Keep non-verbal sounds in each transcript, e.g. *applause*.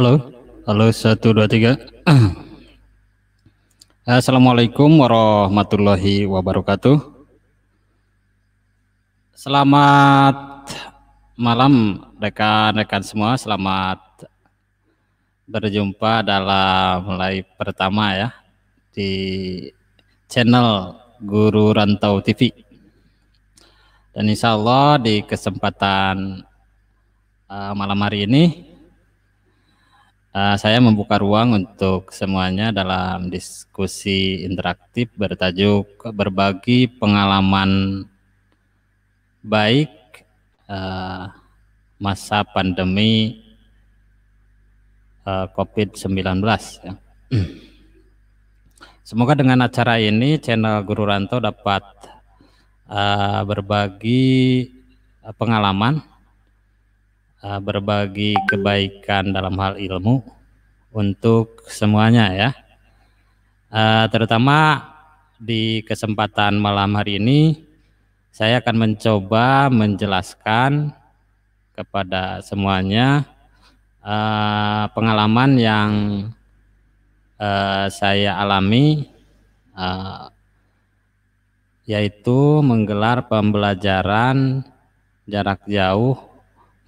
Halo, halo, satu dua tiga. *clears throat* Assalamualaikum warahmatullahi wabarakatuh. Selamat malam rekan-rekan semua. Selamat berjumpa dalam live pertama ya di channel Guru Rantau TV. Dan insya Allah di kesempatan uh, malam hari ini Uh, saya membuka ruang untuk semuanya dalam diskusi interaktif bertajuk berbagi pengalaman baik uh, masa pandemi uh, eh, COVID-19. Ya. *clears throat* Semoga dengan acara ini channel Guru Ranto dapat uh, berbagi pengalaman Eh, berbagi kebaikan dalam hal ilmu untuk semuanya ya. Uh, terutama di kesempatan malam hari ini saya akan mencoba menjelaskan kepada semuanya uh, pengalaman yang uh, saya alami uh, yaitu menggelar pembelajaran jarak jauh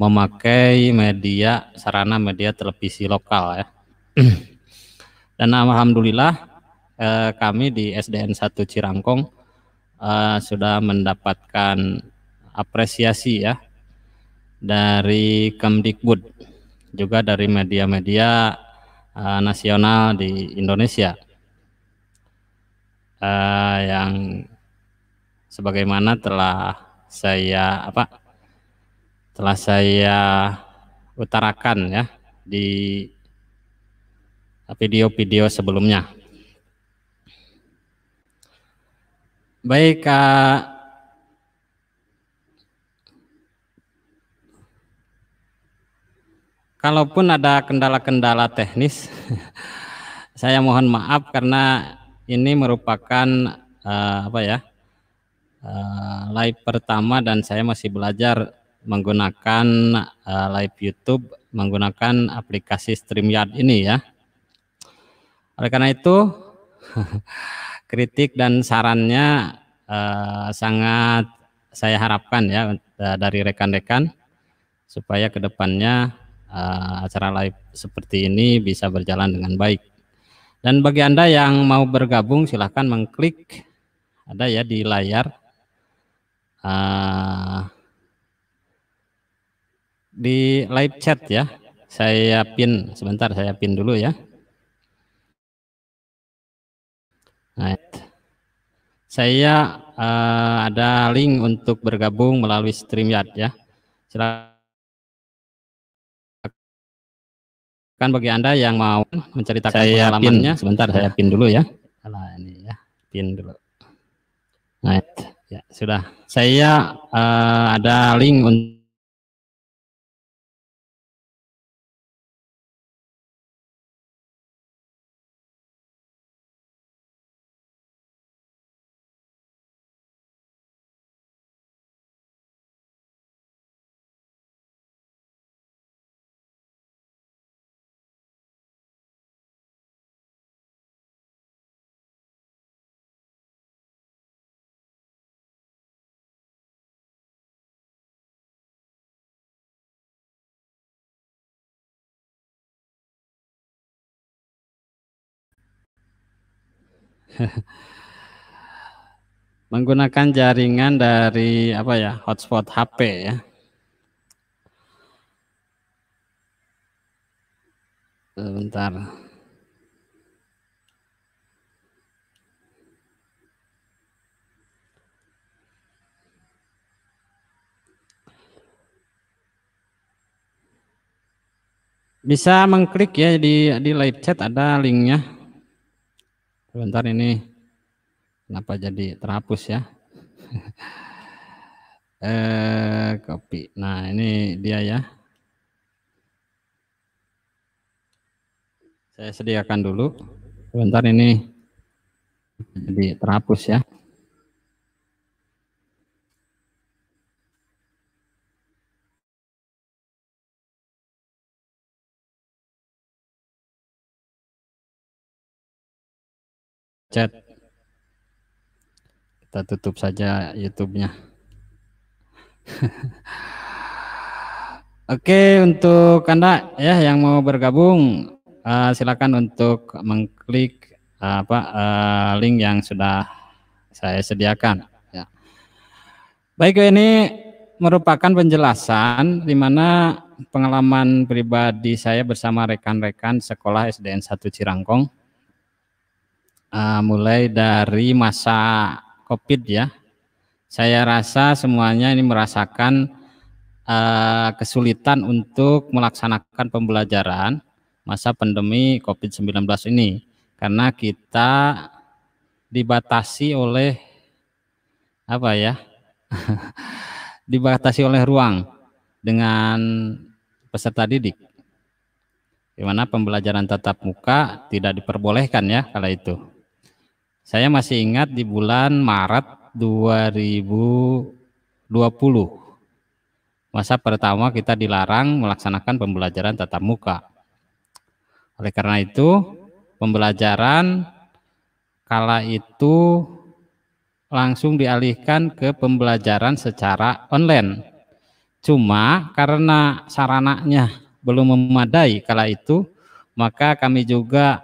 memakai media sarana media televisi lokal ya. *clears throat* Dan alhamdulillah eh, kami di SDN 1 Cirangkong eh, sudah mendapatkan apresiasi ya dari Kemdikbud juga dari media-media eh, nasional di Indonesia. Eh, yang sebagaimana telah saya apa telah saya utarakan ya di video-video sebelumnya. Baik, kalaupun ada kendala-kendala teknis, *laughs* saya mohon maaf karena ini merupakan eh, apa ya uh, live pertama dan saya masih belajar menggunakan uh, live YouTube menggunakan aplikasi StreamYard ini ya. Oleh karena itu *laughs* kritik dan sarannya uh, sangat saya harapkan ya eh, dari rekan-rekan supaya kedepannya uh, acara live seperti ini bisa berjalan dengan baik. Dan bagi Anda yang mau bergabung silahkan mengklik ada ya di layar. Uh, di live chat ya. Saya pin sebentar, saya pin dulu ya. Right. Saya uh, ada link untuk bergabung melalui StreamYard ya. Silakan bagi Anda yang mau menceritakan saya pengalamannya. Pin. Sebentar, saya pin dulu ya. Alah, ini ya, pin dulu. Right. Ya, sudah. Saya uh, ada link untuk *laughs* menggunakan jaringan dari apa ya hotspot HP ya sebentar bisa mengklik ya di di live chat ada linknya Sebentar ini kenapa jadi terhapus ya? *laughs* eh copy. Nah, ini dia ya. Saya sediakan dulu. Sebentar ini jadi terhapus ya. chat kita tutup saja YouTube-nya *laughs* Oke untuk anda ya yang mau bergabung uh, silakan untuk mengklik uh, apa uh, link yang sudah saya sediakan ya. Baik ini merupakan penjelasan di mana pengalaman pribadi saya bersama rekan-rekan sekolah SDN 1 Cirangkong uh, mulai dari masa COVID ya. Saya rasa semuanya ini merasakan uh, kesulitan untuk melaksanakan pembelajaran masa pandemi COVID-19 ini karena kita dibatasi oleh apa ya? *laughs* dibatasi oleh ruang dengan peserta didik. Di mana pembelajaran tatap muka tidak diperbolehkan ya kala itu. Saya masih ingat di bulan Maret 2020. Masa pertama kita dilarang melaksanakan pembelajaran tatap muka. Oleh karena itu, pembelajaran kala itu langsung dialihkan ke pembelajaran secara online. Cuma karena sarananya belum memadai kala itu, maka kami juga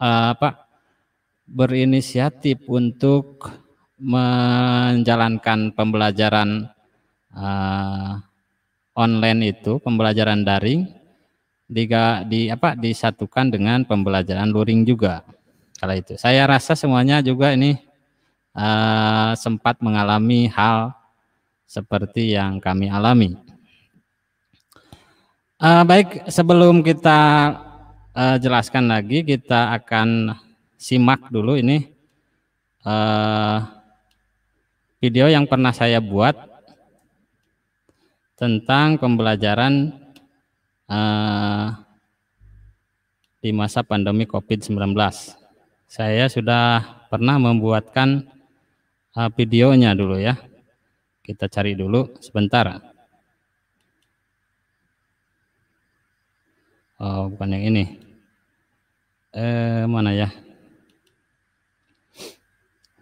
eh, apa berinisiatif untuk menjalankan pembelajaran uh, online itu pembelajaran daring diga, di apa disatukan dengan pembelajaran luring juga kalau itu saya rasa semuanya juga ini uh, sempat mengalami hal seperti yang kami alami uh, baik sebelum kita uh, jelaskan lagi kita akan simak dulu ini uh, video yang pernah saya buat tentang pembelajaran uh, di masa pandemi COVID-19. Saya sudah pernah membuatkan uh, videonya dulu ya. Kita cari dulu sebentar. Oh, bukan yang ini. Eh, mana ya?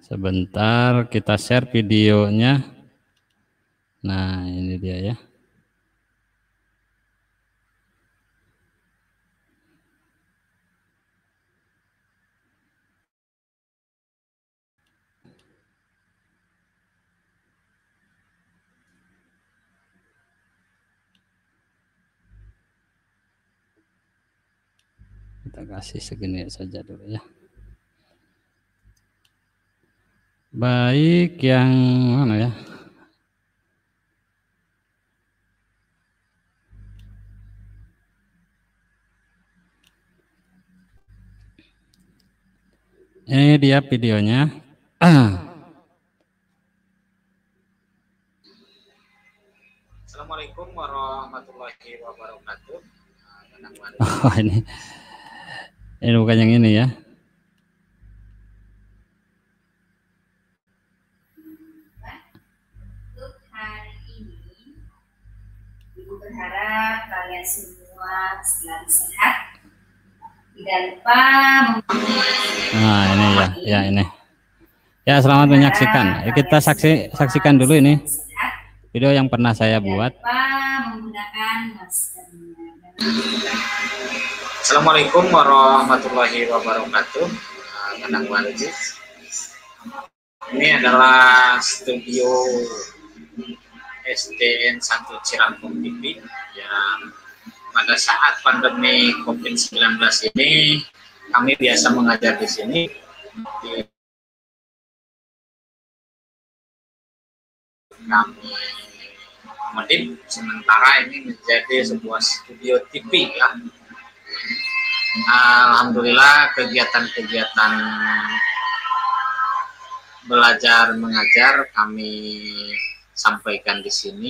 Sebentar kita share videonya. Nah, ini dia ya. Kita kasih segini saja dulu ya. Baik yang mana ya? Ini dia videonya. Assalamualaikum warahmatullahi wabarakatuh. *laughs* Oh, ini, ini bukan yang ini ya. harap kalian semua selalu sehat. Tidak lupa Nah, ini ya, ya ini. Ya, selamat menyaksikan. Nah, kita saksi saksikan dulu ini. Video yang pernah saya buat. Assalamualaikum warahmatullahi wabarakatuh. Menang nah, Ini adalah studio SDN Santo Cirampong TV yang pada saat pandemi COVID-19 ini kami biasa mengajar di sini di kami Medip sementara ini menjadi sebuah studio TV ya Alhamdulillah kegiatan-kegiatan belajar mengajar kami sampaikan di sini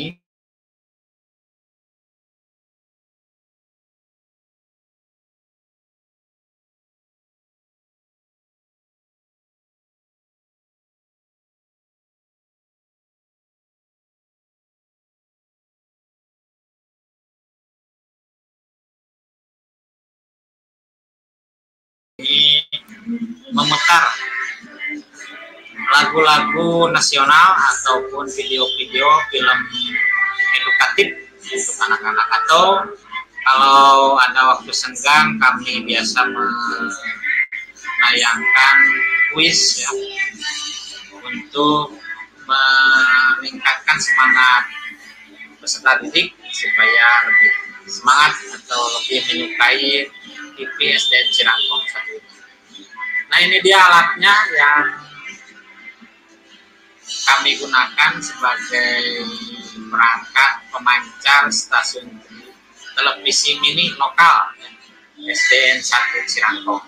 memekar lagu-lagu nasional ataupun video-video film edukatif untuk anak-anak atau kalau ada waktu senggang kami biasa menayangkan kuis ya untuk meningkatkan semangat peserta didik supaya lebih semangat atau lebih menyukai TV SDN Cirangkong satu. Nah ini dia alatnya yang kami gunakan sebagai perangkat pemancar stasiun televisi mini lokal SDN 1 Cirangkong.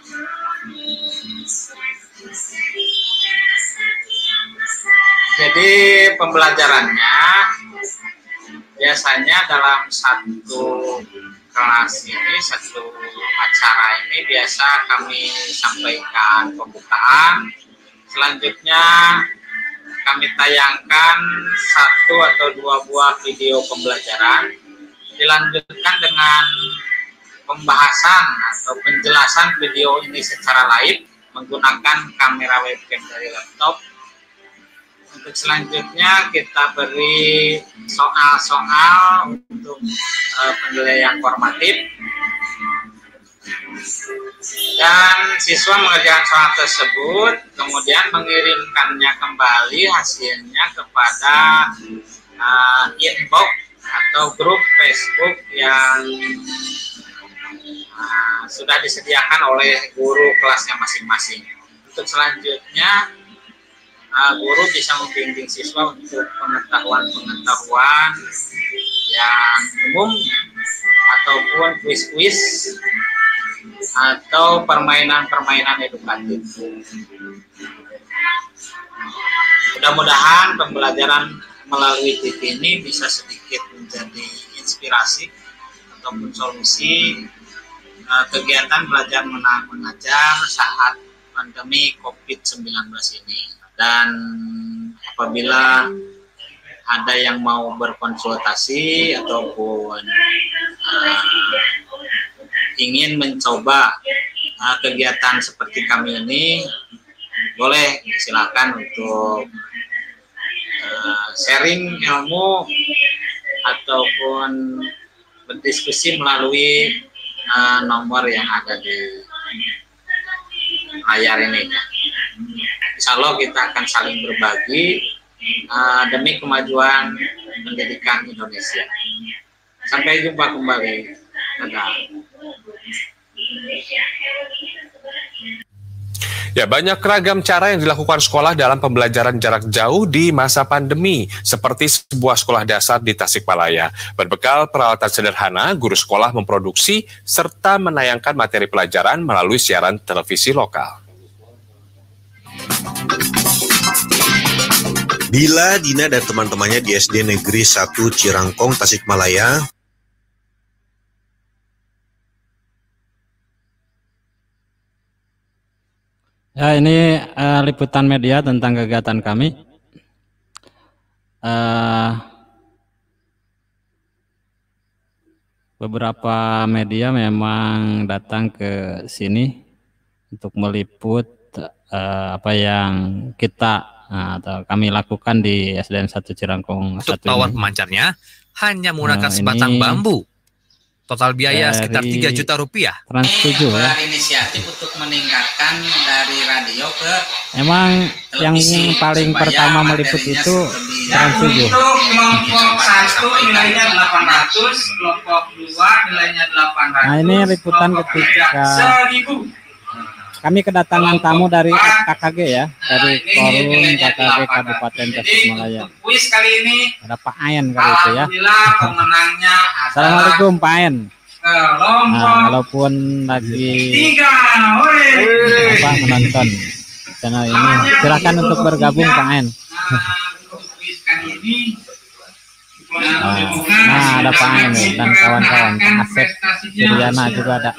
Jadi pembelajarannya biasanya dalam satu kelas ini, satu acara ini biasa kami sampaikan pembukaan. Selanjutnya kami tayangkan satu atau dua buah video pembelajaran dilanjutkan dengan pembahasan atau penjelasan video ini secara live menggunakan kamera webcam dari laptop untuk selanjutnya kita beri soal-soal untuk eh, penilaian formatif dan siswa mengerjakan soal tersebut, kemudian mengirimkannya kembali hasilnya kepada uh, inbox atau grup Facebook yang uh, sudah disediakan oleh guru kelasnya masing-masing. Untuk selanjutnya, uh, guru bisa membimbing siswa untuk pengetahuan-pengetahuan yang umum ataupun kuis-kuis atau permainan-permainan edukatif. Mudah-mudahan pembelajaran melalui TV ini bisa sedikit menjadi inspirasi ataupun solusi eh, kegiatan belajar mengajar saat pandemi COVID-19 ini dan apabila ada yang mau berkonsultasi ataupun uh, ingin mencoba uh, kegiatan seperti kami ini boleh silakan untuk uh, sharing ilmu ataupun berdiskusi melalui uh, nomor yang ada di layar ini. Insya Allah kita akan saling berbagi uh, demi kemajuan pendidikan Indonesia. Sampai jumpa kembali. Dadah. Ya, banyak ragam cara yang dilakukan sekolah dalam pembelajaran jarak jauh di masa pandemi, seperti sebuah sekolah dasar di Tasikmalaya. Berbekal peralatan sederhana, guru sekolah memproduksi serta menayangkan materi pelajaran melalui siaran televisi lokal. Bila Dina dan teman-temannya di SD Negeri 1 Cirangkong, Tasikmalaya Ya, ini uh, liputan media tentang kegiatan kami. Uh, beberapa media memang datang ke sini untuk meliput uh, apa yang kita uh, atau kami lakukan di SDN 1 Cirangkong Untuk satu lawan pemancarnya hanya menggunakan nah, sebatang bambu. Total biaya sekitar 3 juta rupiah. Trans 7 ya. inisiatif untuk meningkatkan dari radio ke Emang televisi, yang paling pertama meliput itu Trans 7. Untuk kelompok 1 nilainya 800, kelompok 2 nilainya 800. Nah, ini liputan ketika 1000 kami kedatangan tamu dari KKG ya, dari Forum KKG Kabupaten Tasikmalaya. Kuis kali ini ada Pak Ayen kali itu ya. pemenangnya *laughs* Assalamualaikum Pak Ayen. Nah, walaupun lagi apa menonton channel ini, silakan untuk bergabung Pak Ayen. Nah, nah ada Pak Ayen dan kawan-kawan Asep Juliana juga ada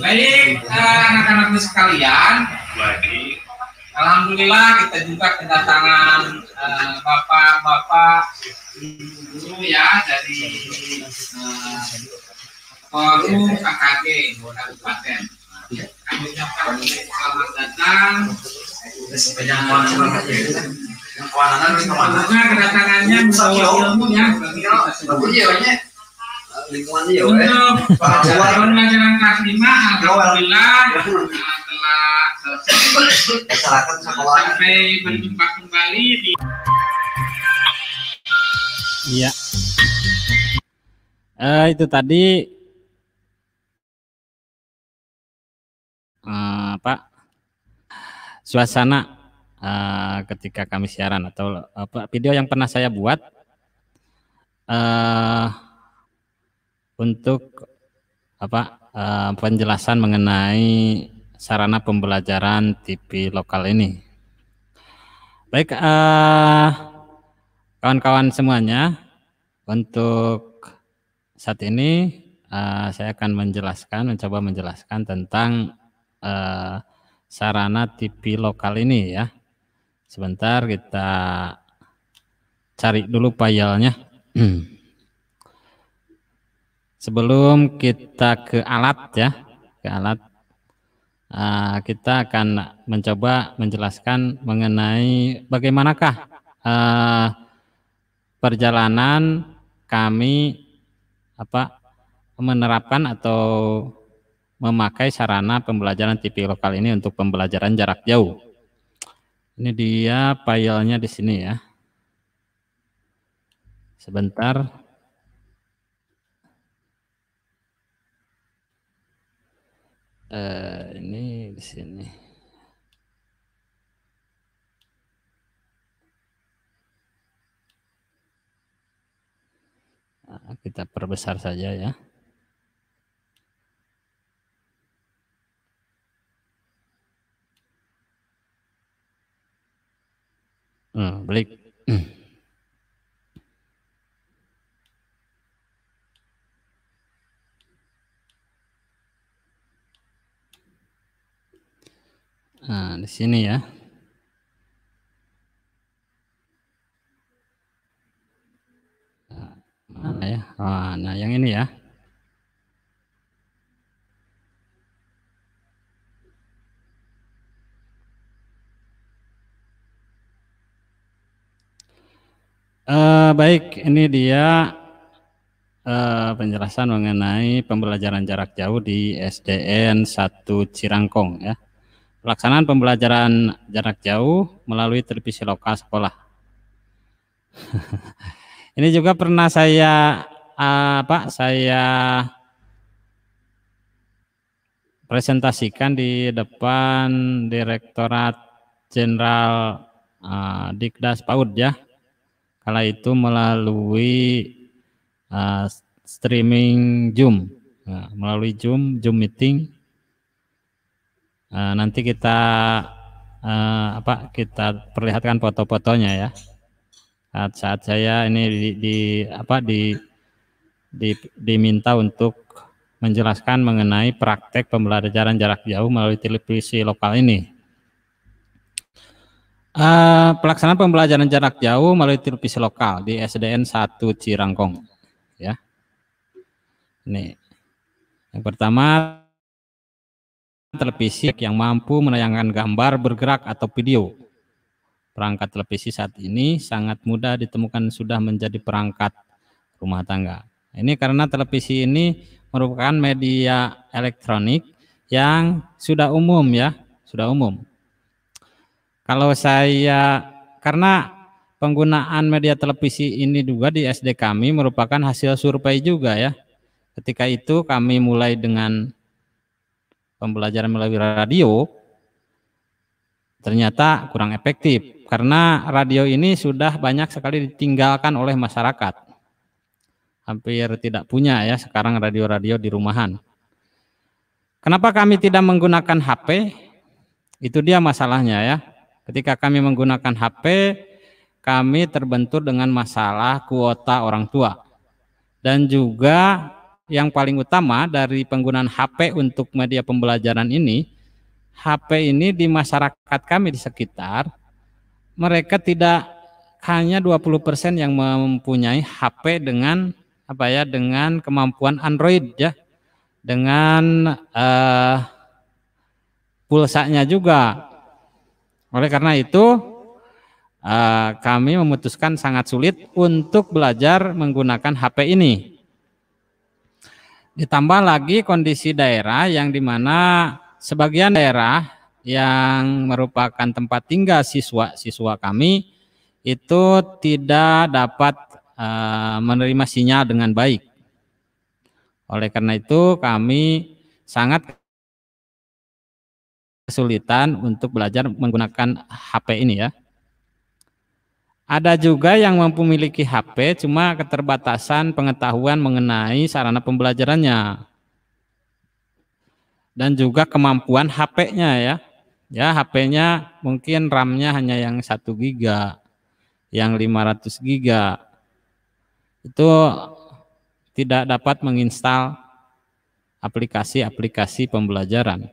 baik eh, anak-anakku sekalian. Baik. Alhamdulillah kita juga kedatangan eh, bapak-bapak uh, guru ya dari Polru eh, KKG Kabupaten. Kami ucapkan selamat datang. Semoga kedatangannya membawa ilmu ya bagi banyak lingkungannya ya weh ya? pengetahuan pelajaran kelas lima alhamdulillah ya, eh, telah selesai sekolah sampai berjumpa kembali di iya uh, itu tadi uh, eh, Pak suasana uh, ketika kami siaran atau apa video yang pernah saya buat eh untuk apa eh, penjelasan mengenai sarana pembelajaran TV lokal ini. Baik, eh, kawan-kawan uh, semuanya, untuk saat ini uh, saya akan menjelaskan, mencoba menjelaskan tentang uh, sarana TV lokal ini ya. Sebentar kita cari dulu filenya. *clears throat* Sebelum kita ke alat ya, ke alat, ah, kita akan mencoba menjelaskan mengenai bagaimanakah ah, perjalanan kami apa menerapkan atau memakai sarana pembelajaran TV lokal ini untuk pembelajaran jarak jauh. Ini dia filenya di sini ya. Sebentar. uh, ini di sini nah, kita perbesar saja ya hmm, balik *clears throat* di sini ya. Nah, mana ya? Ah, nah, yang ini ya. Uh, baik, ini dia uh, penjelasan mengenai pembelajaran jarak jauh di SDN 1 Cirangkong ya. Pelaksanaan pembelajaran jarak jauh melalui televisi lokal sekolah. *laughs* Ini juga pernah saya eh, apa? Saya presentasikan di depan Direktorat Jenderal eh, Dikdas PAUD ya. Kala itu melalui eh, streaming Zoom, ya, melalui Zoom, Zoom meeting Eh, nanti kita uh, apa kita perlihatkan foto-fotonya ya. Saat, saat saya ini di, di apa di, di diminta untuk menjelaskan mengenai praktek pembelajaran jarak jauh melalui televisi lokal ini. Uh, pelaksanaan pembelajaran jarak jauh melalui televisi lokal di SDN 1 Cirangkong ya. Nih. Yang pertama televisi yang mampu menayangkan gambar bergerak atau video. Perangkat televisi saat ini sangat mudah ditemukan sudah menjadi perangkat rumah tangga. Ini karena televisi ini merupakan media elektronik yang sudah umum ya, sudah umum. Kalau saya karena penggunaan media televisi ini juga di SD kami merupakan hasil survei juga ya. Ketika itu kami mulai dengan pembelajaran melalui radio ternyata kurang efektif karena radio ini sudah banyak sekali ditinggalkan oleh masyarakat. Hampir tidak punya ya sekarang radio-radio di rumahan. Kenapa kami tidak menggunakan HP? Itu dia masalahnya ya. Ketika kami menggunakan HP, kami terbentur dengan masalah kuota orang tua. Dan juga yang paling utama dari penggunaan HP untuk media pembelajaran ini, HP ini di masyarakat kami di sekitar, mereka tidak hanya 20% yang mempunyai HP dengan apa ya dengan kemampuan Android ya. Dengan eh, pulsa nya juga. Oleh karena itu uh, kami memutuskan sangat sulit untuk belajar menggunakan HP ini. Ditambah lagi kondisi daerah yang dimana sebagian daerah yang merupakan tempat tinggal siswa-siswa kami itu tidak dapat eh, menerima sinyal dengan baik. Oleh karena itu kami sangat kesulitan untuk belajar menggunakan HP ini ya. Ada juga yang mampu memiliki HP cuma keterbatasan pengetahuan mengenai sarana pembelajarannya. Dan juga kemampuan HP-nya ya. Ya HP-nya mungkin RAM-nya hanya yang 1 giga, yang 500 giga. Itu tidak dapat menginstal aplikasi-aplikasi pembelajaran.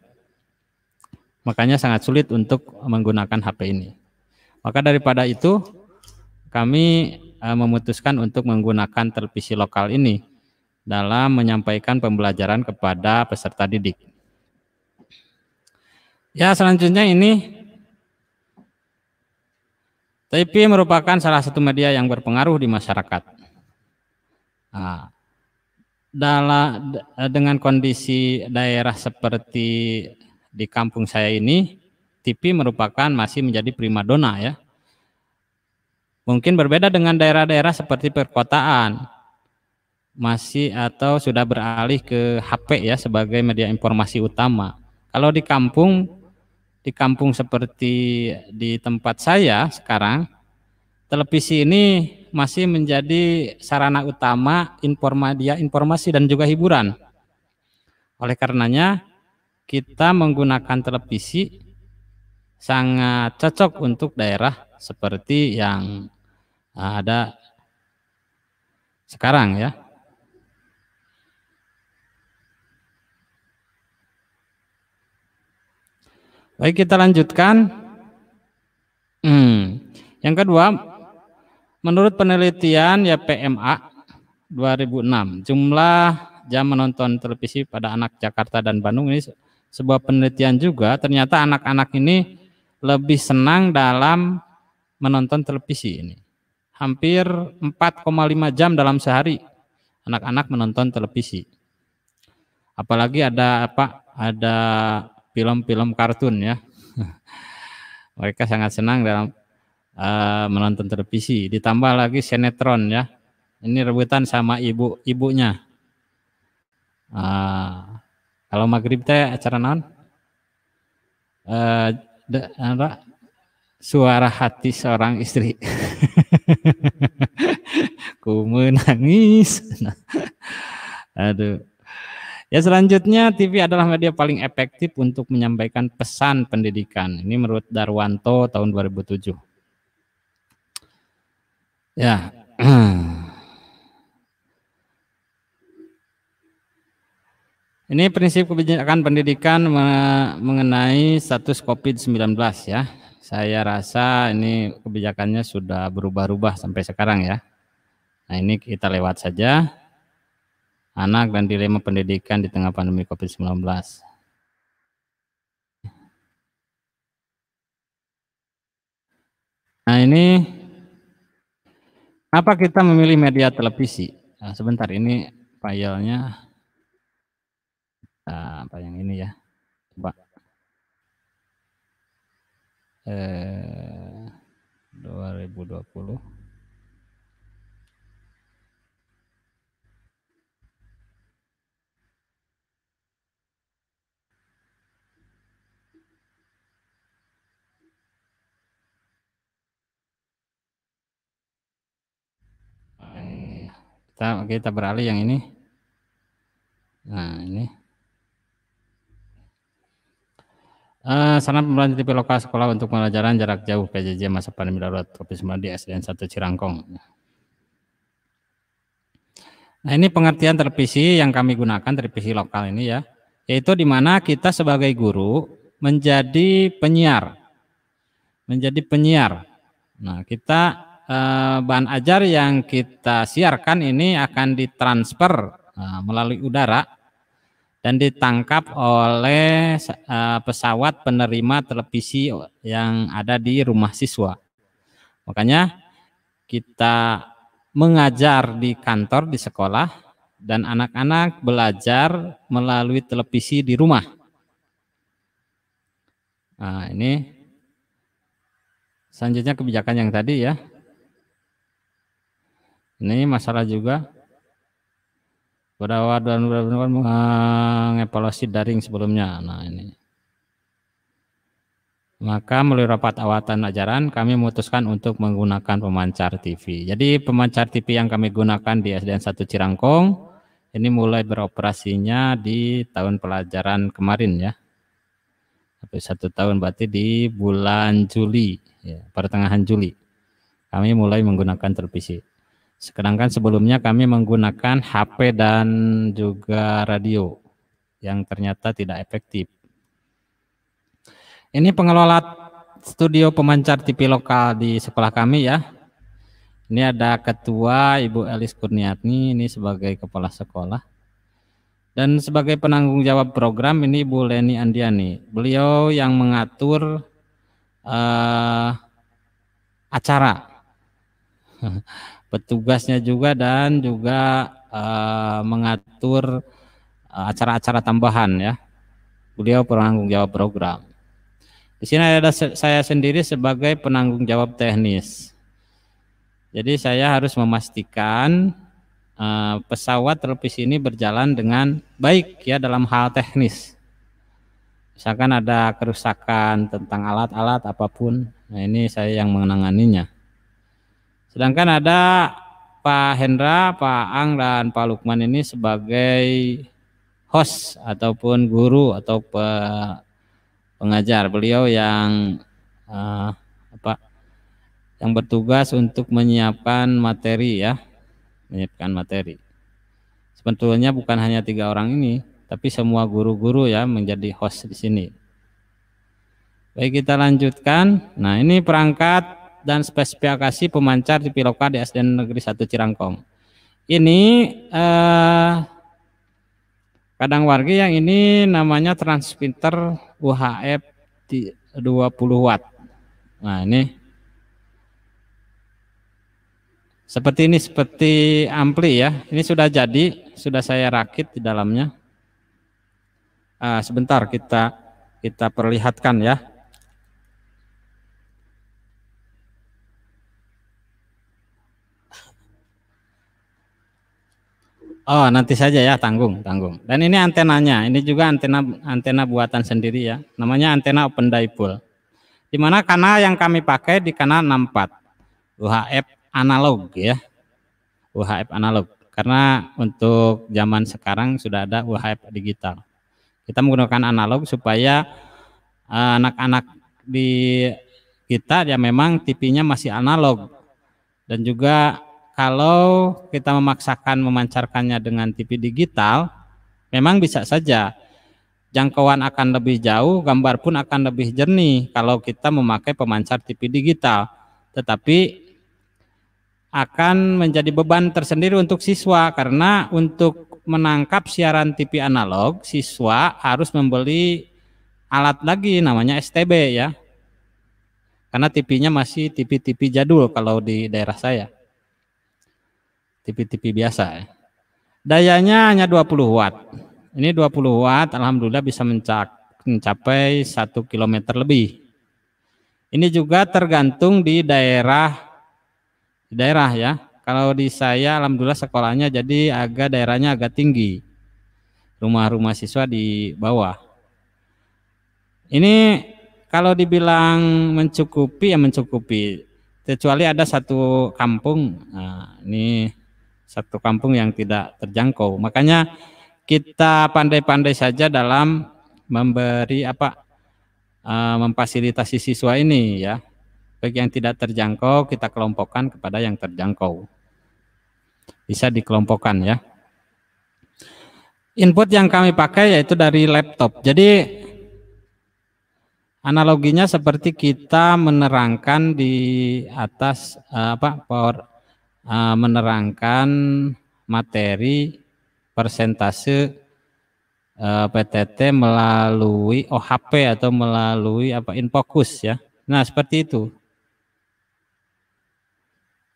Makanya sangat sulit untuk menggunakan HP ini. Maka daripada itu kami uh, memutuskan untuk menggunakan televisi lokal ini dalam menyampaikan pembelajaran kepada peserta didik. Ya, selanjutnya ini TV merupakan salah satu media yang berpengaruh di masyarakat. Nah, dalam dengan kondisi daerah seperti di kampung saya ini, TV merupakan masih menjadi primadona ya Mungkin berbeda dengan daerah-daerah seperti perkotaan. Masih atau sudah beralih ke HP ya sebagai media informasi utama. Kalau di kampung di kampung seperti di tempat saya sekarang, televisi ini masih menjadi sarana utama informasi, informasi dan juga hiburan. Oleh karenanya, kita menggunakan televisi sangat cocok untuk daerah seperti yang Nah, ada sekarang ya. Baik, kita lanjutkan. Hmm. Yang kedua, menurut penelitian ya PMA 2006, jumlah jam menonton televisi pada anak Jakarta dan Bandung ini sebuah penelitian juga, ternyata anak-anak ini lebih senang dalam menonton televisi ini hampir 4,5 jam dalam sehari anak-anak menonton televisi. Apalagi ada apa? Ada film-film kartun ya. *laughs* Mereka sangat senang dalam uh, menonton televisi. Ditambah lagi sinetron ya. Ini rebutan sama ibu ibunya. Uh, kalau maghrib teh acara non? Uh, eh, de, Suara hati seorang istri. *laughs* *laughs* ku menangis. Nah. aduh. Ya selanjutnya TV adalah media paling efektif untuk menyampaikan pesan pendidikan. Ini menurut Darwanto tahun 2007. Ya. *clears throat* Ini prinsip kebijakan pendidikan mengenai status COVID-19 ya saya rasa ini kebijakannya sudah berubah-ubah sampai sekarang ya. Nah ini kita lewat saja. Anak dan dilema pendidikan di tengah pandemi COVID-19. Nah ini, apa kita memilih media televisi? Nah, sebentar, ini filenya, nah, apa yang ini ya. 2020 eh, nah, kita kita beralih yang ini nah ini Uh, salam pembelajaran TV lokal sekolah untuk pembelajaran jarak jauh PJJ masa pandemi darurat COVID-19 di SDN 1 Cirangkong. Nah ini pengertian televisi yang kami gunakan, televisi lokal ini ya, yaitu di mana kita sebagai guru menjadi penyiar, menjadi penyiar. Nah kita uh, bahan ajar yang kita siarkan ini akan ditransfer uh, melalui udara dan ditangkap oleh eh, pesawat penerima televisi yang ada di rumah siswa. Makanya kita mengajar di kantor di sekolah dan anak-anak belajar melalui televisi di rumah. Nah, ini selanjutnya kebijakan yang tadi ya. Ini masalah juga berawat dan benar mengevaluasi daring sebelumnya. Nah ini. Maka melalui rapat awatan ajaran kami memutuskan untuk menggunakan pemancar TV. Jadi pemancar TV yang kami gunakan di SDN 1 Cirangkong ini mulai beroperasinya di tahun pelajaran kemarin ya. tapi satu tahun berarti di bulan Juli, ya, pertengahan Juli. Kami mulai menggunakan televisi. Sedangkan sebelumnya kami menggunakan HP dan juga radio yang ternyata tidak efektif. Ini pengelola studio pemancar TV lokal di sekolah kami ya. Ini ada ketua Ibu Elis Kurniatni, ini sebagai kepala sekolah. Dan sebagai penanggung jawab program ini Ibu Leni Andiani. Beliau yang mengatur uh, acara. *laughs* petugasnya juga dan juga uh, mengatur eh, acara-acara uh, tambahan ya. Beliau penanggung jawab program. Di sini ada saya sendiri sebagai penanggung jawab teknis. Jadi saya harus memastikan uh, pesawat televisi ini berjalan dengan baik ya dalam hal teknis. Misalkan ada kerusakan tentang alat-alat apapun, nah ini saya yang menanganinya. Sedangkan ada Pak Hendra, Pak Ang dan Pak Lukman ini sebagai host ataupun guru atau pe pengajar. Beliau yang uh, apa? Yang bertugas untuk menyiapkan materi ya, menyiapkan materi. Sebetulnya bukan hanya tiga orang ini, tapi semua guru-guru ya menjadi host di sini. Baik kita lanjutkan. Nah ini perangkat dan spesifikasi pemancar di Piloka di SDN Negeri 1 Cirangkong Ini eh, kadang warga yang ini namanya transmitter UHF 20 watt. Nah ini seperti ini seperti ampli ya. Ini sudah jadi, sudah saya rakit di dalamnya. Eh, sebentar kita kita perlihatkan ya. Oh, nanti saja ya, tanggung, tanggung. Dan ini antenanya, ini juga antena antena buatan sendiri ya. Namanya antena open dipole. Di mana kanal yang kami pakai di kanal 64 UHF analog ya. UHF analog. Karena untuk zaman sekarang sudah ada UHF digital. Kita menggunakan analog supaya eh, anak-anak uh, di kita ya memang TV-nya masih analog dan juga kalau kita memaksakan memancarkannya dengan TV digital, memang bisa saja jangkauan akan lebih jauh, gambar pun akan lebih jernih kalau kita memakai pemancar TV digital. Tetapi akan menjadi beban tersendiri untuk siswa karena untuk menangkap siaran TV analog, siswa harus membeli alat lagi namanya STB ya. Karena TV-nya masih TV-TV jadul kalau di daerah saya. TV-TV biasa ya. Dayanya hanya 20 watt. Ini 20 watt alhamdulillah bisa mencapai 1 km lebih. Ini juga tergantung di daerah di daerah ya. Kalau di saya alhamdulillah sekolahnya jadi agak daerahnya agak tinggi. Rumah-rumah siswa di bawah. Ini kalau dibilang mencukupi ya mencukupi kecuali ada satu kampung nah, ini satu kampung yang tidak terjangkau. Makanya kita pandai-pandai saja dalam memberi apa eh, memfasilitasi siswa ini ya. Bagi yang tidak terjangkau kita kelompokkan kepada yang terjangkau. Bisa dikelompokkan ya. Input yang kami pakai yaitu dari laptop. Jadi analoginya seperti kita menerangkan di atas eh, apa power uh, menerangkan materi persentase uh, eh, PTT melalui OHP atau melalui apa infokus ya. Nah, seperti itu.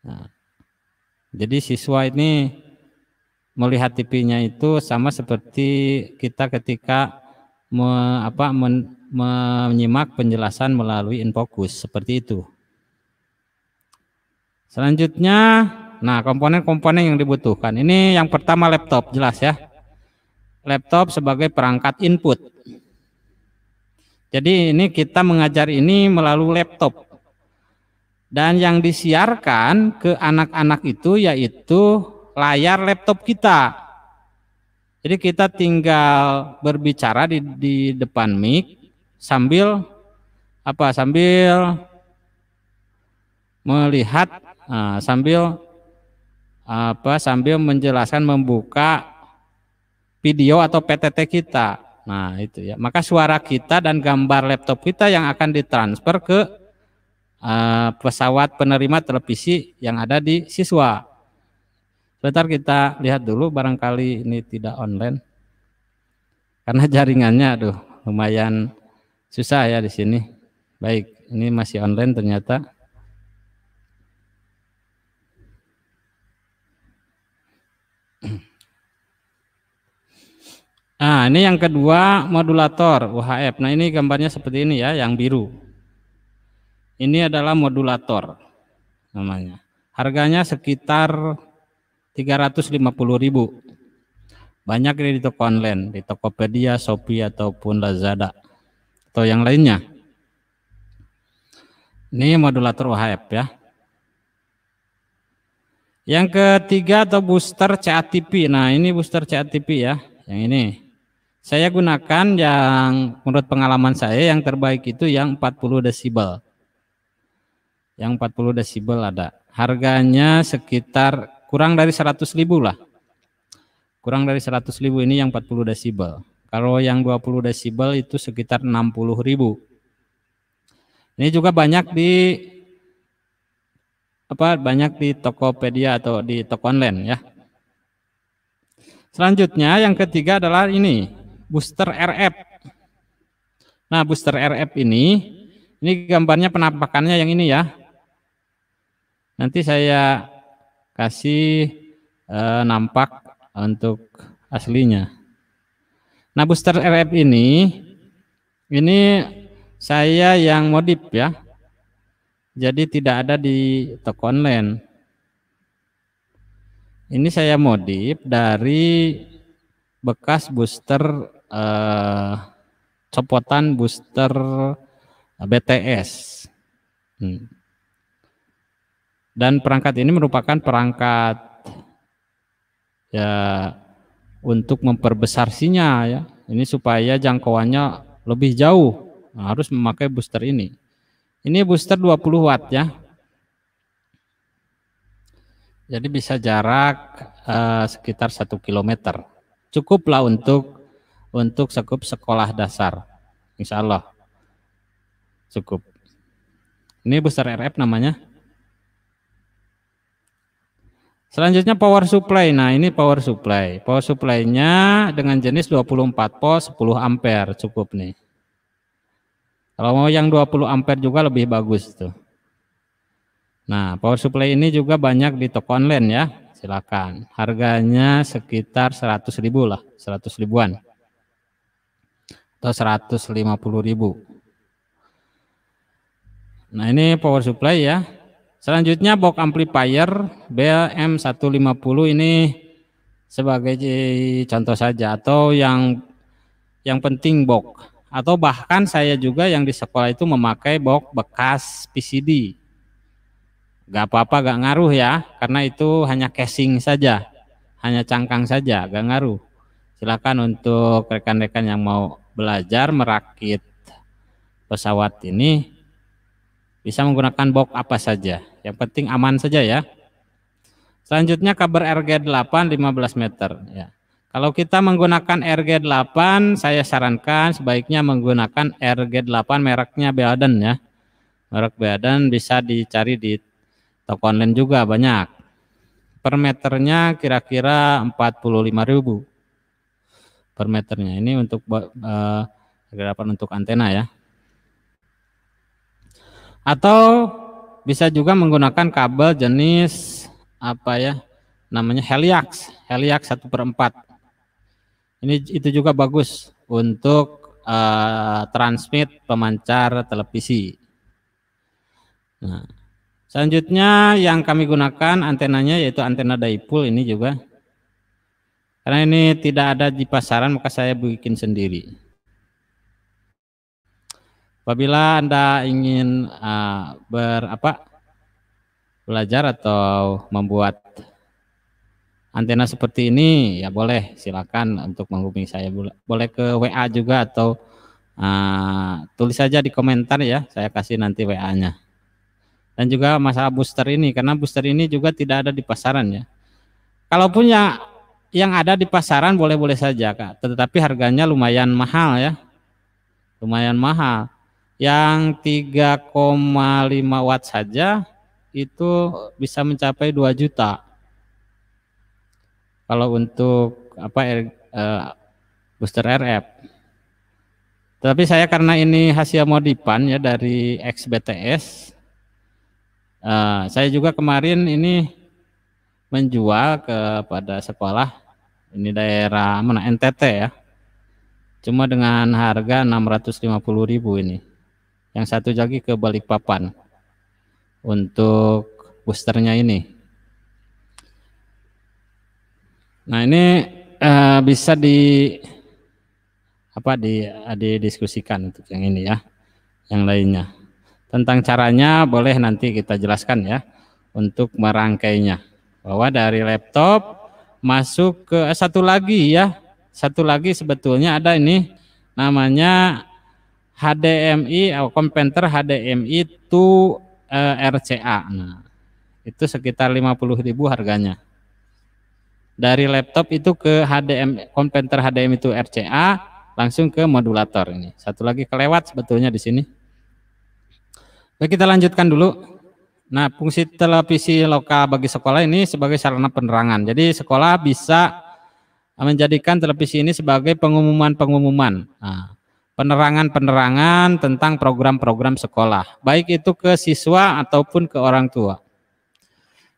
Nah, jadi siswa ini melihat TV-nya itu sama seperti kita ketika me, apa, men, menyimak penjelasan melalui infokus seperti itu. Selanjutnya, nah komponen-komponen yang dibutuhkan. Ini yang pertama laptop, jelas ya. Laptop sebagai perangkat input. Jadi ini kita mengajar ini melalui laptop. Dan yang disiarkan ke anak-anak itu yaitu layar laptop kita. Jadi kita tinggal berbicara di, di depan mic sambil apa sambil melihat Nah, sambil apa sambil menjelaskan membuka video atau PTT kita. Nah, itu ya. Maka suara kita dan gambar laptop kita yang akan ditransfer ke uh, pesawat penerima televisi yang ada di siswa. Sebentar kita lihat dulu barangkali ini tidak online. Karena *laughs* jaringannya aduh lumayan susah ya di sini. Baik, ini masih online ternyata. Nah, *clears throat* ini yang kedua modulator UHF. Nah, ini gambarnya seperti ini ya, yang biru. Ini adalah modulator namanya. Harganya sekitar 350.000. Banyak di toko online, di Tokopedia, Shopee ataupun Lazada atau yang lainnya. Ini modulator UHF ya. Yang ketiga atau booster CATP. Nah, ini booster CATP ya, yang ini. Saya gunakan yang menurut pengalaman saya yang terbaik itu yang 40 desibel. Yang 40 desibel ada. Harganya sekitar kurang dari 100 ribu lah. Kurang dari 100 ribu ini yang 40 desibel. Kalau yang 20 desibel itu sekitar 60 ribu. Ini juga banyak di apa banyak di Tokopedia atau di toko online ya. Selanjutnya yang ketiga adalah ini booster RF. Nah, booster RF ini ini gambarnya penampakannya yang ini ya. Nanti saya kasih e, nampak untuk aslinya. Nah, booster RF ini ini saya yang modif ya. Jadi tidak ada di toko online. Ini saya modif dari bekas booster eh, copotan booster BTS. Hmm. Dan perangkat ini merupakan perangkat ya untuk memperbesar sinyal ya. Ini supaya jangkauannya lebih jauh harus memakai booster ini. Ini booster 20 watt ya. Jadi bisa jarak uh, sekitar 1 km. Cukuplah untuk untuk sekup sekolah dasar. Insya Allah. Cukup. Ini booster RF namanya. Selanjutnya power supply. Nah, ini power supply. Power supply-nya dengan jenis 24 volt 10 ampere cukup nih. Kalau mau yang 20 ampere juga lebih bagus itu. Nah, power supply ini juga banyak di toko online ya. Silakan. Harganya sekitar 100 ribu lah, 100 ribuan. Atau 150 ribu. Nah, ini power supply ya. Selanjutnya box amplifier blm 150 ini sebagai contoh saja atau yang yang penting box atau bahkan saya juga yang di sekolah itu memakai box bekas PCD. Gak apa-apa, gak ngaruh ya, karena itu hanya casing saja, hanya cangkang saja, gak ngaruh. Silakan untuk rekan-rekan yang mau belajar merakit pesawat ini bisa menggunakan box apa saja. Yang penting aman saja ya. Selanjutnya kabar RG8 15 meter ya. Kalau kita menggunakan RG8, saya sarankan sebaiknya menggunakan RG8 mereknya Beaden ya. Merek Beaden bisa dicari di toko online juga banyak. Per meternya kira-kira 45.000 per meternya. Ini untuk eh, RG8 untuk antena ya. Atau bisa juga menggunakan kabel jenis apa ya namanya Heliax, Heliax 1 per 4 ini itu juga bagus untuk uh, transmit pemancar televisi. Nah, selanjutnya yang kami gunakan antenanya yaitu antena dipole ini juga. Karena ini tidak ada di pasaran maka saya bikin sendiri. Apabila Anda ingin uh, eh, berapa belajar atau membuat antena seperti ini ya boleh silakan untuk menghubungi saya boleh ke WA juga atau uh, tulis saja di komentar ya saya kasih nanti WA-nya dan juga masalah booster ini karena booster ini juga tidak ada di pasaran ya kalau punya yang ada di pasaran boleh-boleh saja kak tetapi harganya lumayan mahal ya lumayan mahal yang 3,5 watt saja itu bisa mencapai 2 juta kalau untuk apa uh, booster RF. Tapi saya karena ini hasil modipan ya dari XBTS, uh, eh, saya juga kemarin ini menjual kepada sekolah ini daerah mana NTT ya, cuma dengan harga 650.000 ini, yang satu lagi ke Balikpapan untuk boosternya ini. Nah ini uh, bisa di apa di eh, didiskusikan untuk yang ini ya, yang lainnya. Tentang caranya boleh nanti kita jelaskan ya untuk merangkainya. Bahwa dari laptop masuk ke eh, satu lagi ya, satu lagi sebetulnya ada ini namanya HDMI atau eh, komputer HDMI to RCA. Nah, itu sekitar 50.000 harganya dari laptop itu ke HDM konverter HDM itu RCA langsung ke modulator ini. Satu lagi kelewat sebetulnya di sini. Oke, kita lanjutkan dulu. Nah, fungsi televisi lokal bagi sekolah ini sebagai sarana penerangan. Jadi sekolah bisa menjadikan televisi ini sebagai pengumuman-pengumuman. Nah, penerangan-penerangan tentang program-program sekolah, baik itu ke siswa ataupun ke orang tua.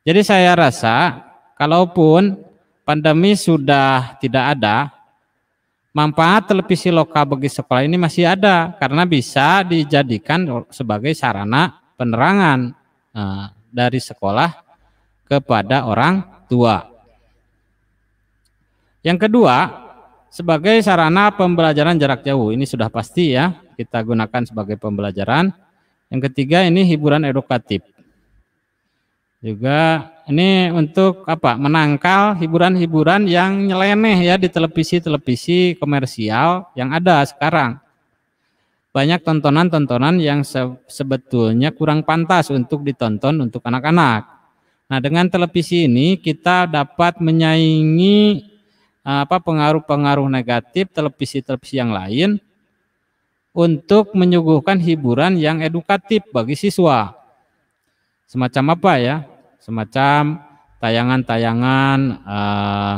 Jadi saya rasa kalaupun pandemi sudah tidak ada, manfaat televisi lokal bagi sekolah ini masih ada karena bisa dijadikan sebagai sarana penerangan eh, dari sekolah kepada orang tua. Yang kedua, sebagai sarana pembelajaran jarak jauh, ini sudah pasti ya, kita gunakan sebagai pembelajaran. Yang ketiga ini hiburan edukatif. Juga ini untuk apa? Menangkal hiburan-hiburan yang nyeleneh ya di televisi-televisi komersial yang ada sekarang. Banyak tontonan-tontonan yang sebetulnya kurang pantas untuk ditonton untuk anak-anak. Nah, dengan televisi ini kita dapat menyaingi eh, apa pengaruh-pengaruh negatif televisi-televisi yang lain untuk menyuguhkan hiburan yang edukatif bagi siswa semacam apa ya? Semacam tayangan-tayangan uh,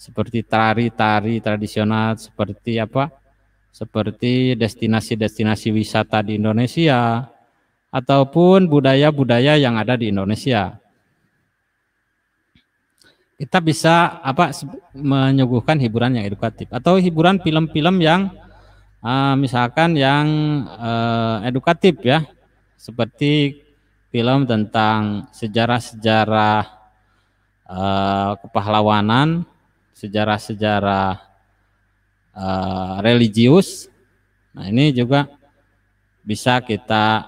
seperti tari-tari tradisional, seperti apa? Seperti destinasi-destinasi wisata di Indonesia ataupun budaya-budaya yang ada di Indonesia kita bisa apa menyuguhkan hiburan yang edukatif atau hiburan film-film yang uh, misalkan yang uh, edukatif ya seperti film tentang sejarah-sejarah uh, kepahlawanan, sejarah-sejarah uh, religius. Nah, ini juga bisa kita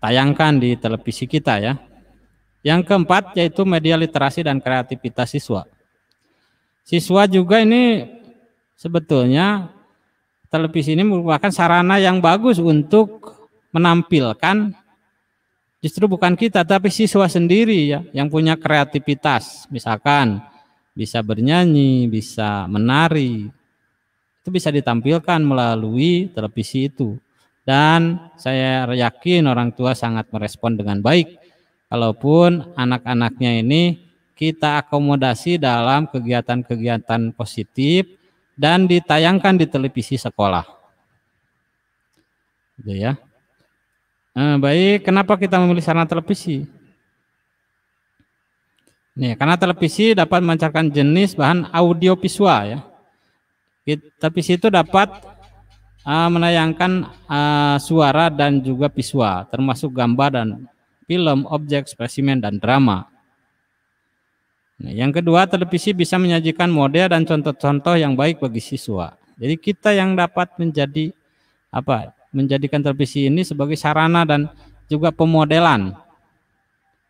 tayangkan di televisi kita ya. Yang keempat yaitu media literasi dan kreativitas siswa. Siswa juga ini sebetulnya televisi ini merupakan sarana yang bagus untuk menampilkan Justru bukan kita, tapi siswa sendiri ya yang punya kreativitas. Misalkan bisa bernyanyi, bisa menari. Itu bisa ditampilkan melalui televisi itu. Dan saya yakin orang tua sangat merespon dengan baik. Kalaupun anak-anaknya ini kita akomodasi dalam kegiatan-kegiatan positif dan ditayangkan di televisi sekolah. Gitu ya. Nah, baik, kenapa kita memilih sarana televisi? Nih, karena televisi dapat memancarkan jenis bahan audio visual ya. Televisi itu dapat uh, menayangkan uh, suara dan juga visual, termasuk gambar dan film, objek, spesimen, dan drama. Nah, yang kedua, televisi bisa menyajikan model dan contoh-contoh yang baik bagi siswa. Jadi kita yang dapat menjadi apa menjadikan televisi ini sebagai sarana dan juga pemodelan.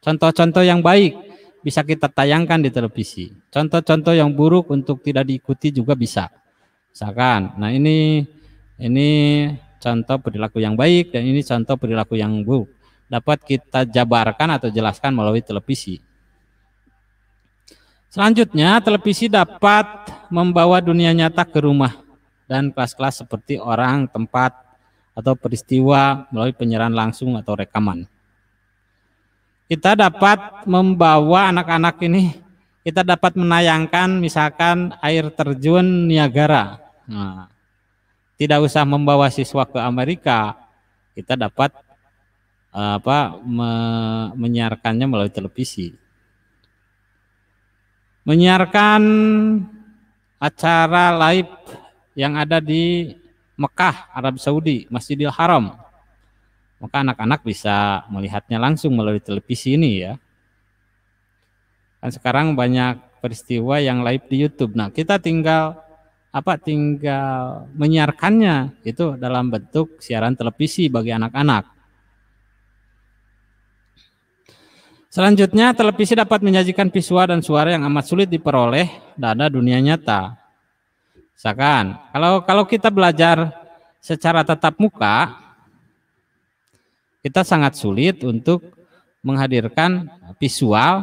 Contoh-contoh yang baik bisa kita tayangkan di televisi. Contoh-contoh yang buruk untuk tidak diikuti juga bisa. Misalkan, nah ini ini contoh perilaku yang baik dan ini contoh perilaku yang buruk. Dapat kita jabarkan atau jelaskan melalui televisi. Selanjutnya, televisi dapat membawa dunia nyata ke rumah dan kelas-kelas seperti orang, tempat, atau peristiwa melalui penyerahan langsung atau rekaman. Kita dapat membawa anak-anak ini, kita dapat menayangkan misalkan air terjun Niagara. Nah, tidak usah membawa siswa ke Amerika, kita dapat apa me, menyiarkannya melalui televisi. Menyiarkan acara live yang ada di Mekah, Arab Saudi, Masjidil Haram. Maka anak-anak bisa melihatnya langsung melalui televisi ini ya. Dan sekarang banyak peristiwa yang live di YouTube. Nah, kita tinggal apa tinggal menyiarkannya itu dalam bentuk siaran televisi bagi anak-anak. Selanjutnya, televisi dapat menyajikan visual dan suara yang amat sulit diperoleh dada dunia nyata. Misalkan, kalau kalau kita belajar secara tatap muka, kita sangat sulit untuk menghadirkan visual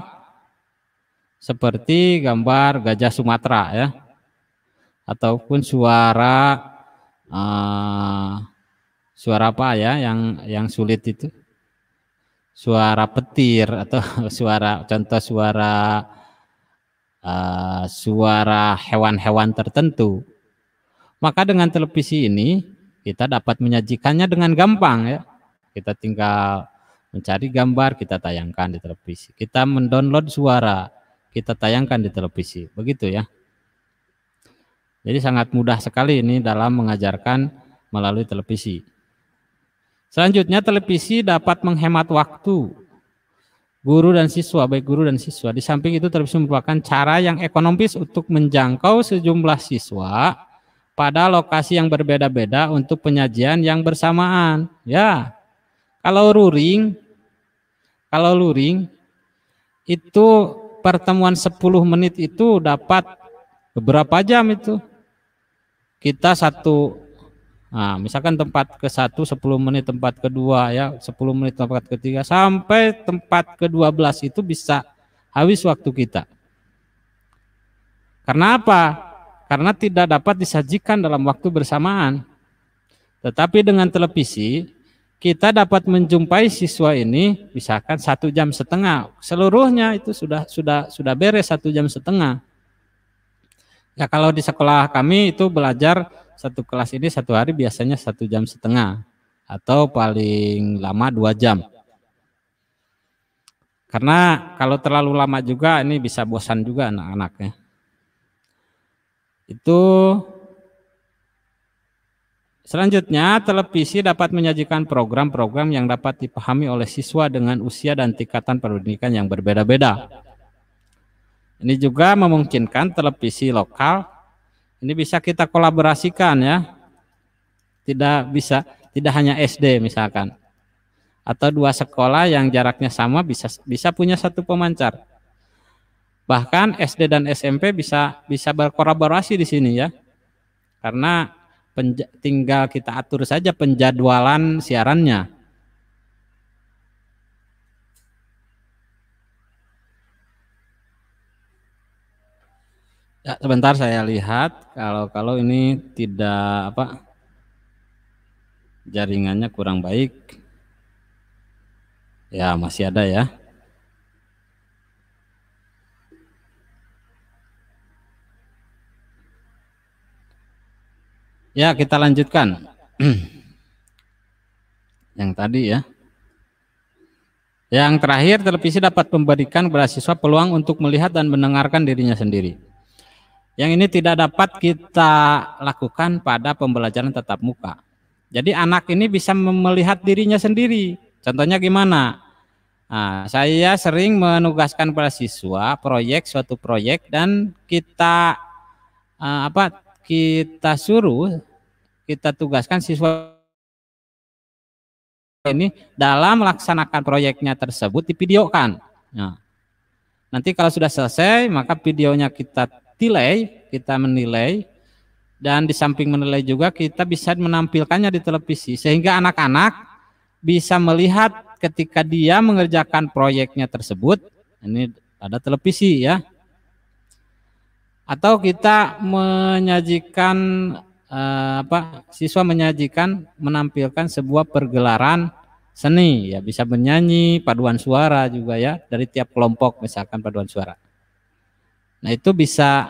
seperti gambar gajah Sumatera ya, ataupun suara uh, suara apa ya yang yang sulit itu, suara petir atau *laughs* suara contoh suara uh, suara hewan-hewan tertentu. Maka dengan televisi ini kita dapat menyajikannya dengan gampang ya. Kita tinggal mencari gambar, kita tayangkan di televisi. Kita mendownload suara, kita tayangkan di televisi. Begitu ya. Jadi sangat mudah sekali ini dalam mengajarkan melalui televisi. Selanjutnya televisi dapat menghemat waktu guru dan siswa, baik guru dan siswa. Di samping itu televisi merupakan cara yang ekonomis untuk menjangkau sejumlah siswa pada lokasi yang berbeda-beda untuk penyajian yang bersamaan. Ya, kalau luring, kalau luring itu pertemuan 10 menit itu dapat beberapa jam itu. Kita satu Nah, misalkan tempat ke satu 10 menit, tempat ke-2 ya 10 menit, tempat ke-3 sampai tempat ke-12 itu bisa habis waktu kita. Karena apa? Karena tidak dapat disajikan dalam waktu bersamaan. Tetapi dengan televisi kita dapat menjumpai siswa ini misalkan satu jam setengah seluruhnya itu sudah sudah sudah beres satu jam setengah. Ya kalau di sekolah kami itu belajar satu kelas ini satu hari biasanya satu jam setengah atau paling lama dua jam. Karena kalau terlalu lama juga ini bisa bosan juga anak-anaknya. Itu Selanjutnya, televisi dapat menyajikan program-program yang dapat dipahami oleh siswa dengan usia dan tingkatan pendidikan yang berbeda-beda. Ini juga memungkinkan televisi lokal ini bisa kita kolaborasikan ya. Tidak bisa, tidak hanya SD misalkan. Atau dua sekolah yang jaraknya sama bisa bisa punya satu pemancar. Bahkan SD dan SMP bisa bisa berkolaborasi di sini ya. Karena tinggal kita atur saja penjadwalan siarannya Ya, sebentar saya lihat kalau kalau ini tidak apa jaringannya kurang baik. Ya, masih ada ya. Ya, kita lanjutkan. *clears throat* Yang tadi ya. Yang terakhir, televisi dapat memberikan kepada siswa peluang untuk melihat dan mendengarkan dirinya sendiri. Yang ini tidak dapat kita lakukan pada pembelajaran tetap muka. Jadi anak ini bisa melihat dirinya sendiri. Contohnya gimana? Nah, saya sering menugaskan para siswa proyek suatu proyek dan kita eh, apa kita suruh kita tugaskan siswa ini dalam melaksanakan proyeknya tersebut dipidiokan. Nah, nanti kalau sudah selesai maka videonya kita menilai, kita menilai dan di samping menilai juga kita bisa menampilkannya di televisi sehingga anak-anak bisa melihat ketika dia mengerjakan proyeknya tersebut. Ini ada televisi ya. Atau kita menyajikan eh, apa? Siswa menyajikan menampilkan sebuah pergelaran seni ya bisa menyanyi paduan suara juga ya dari tiap kelompok misalkan paduan suara Nah, itu bisa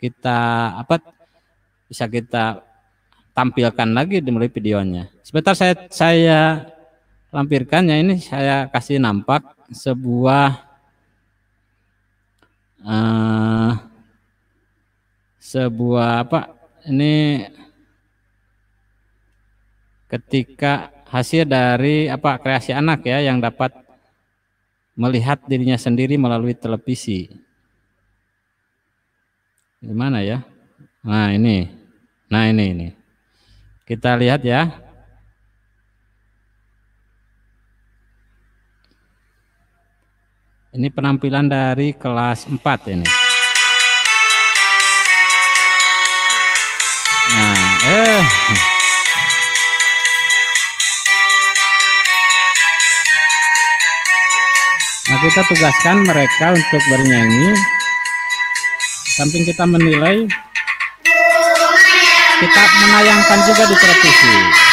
kita apa bisa kita tampilkan lagi di melalui videonya. Sebentar saya saya lampirkan ya ini saya kasih nampak sebuah uh, sebuah apa ini ketika hasil dari apa kreasi anak ya yang dapat melihat dirinya sendiri melalui televisi. Gimana ya? Nah, ini. Nah, ini ini. Kita lihat ya. Ini penampilan dari kelas 4 ini. Nah, eh Nah, kita tugaskan mereka untuk bernyanyi samping kita menilai kita menayangkan juga di televisi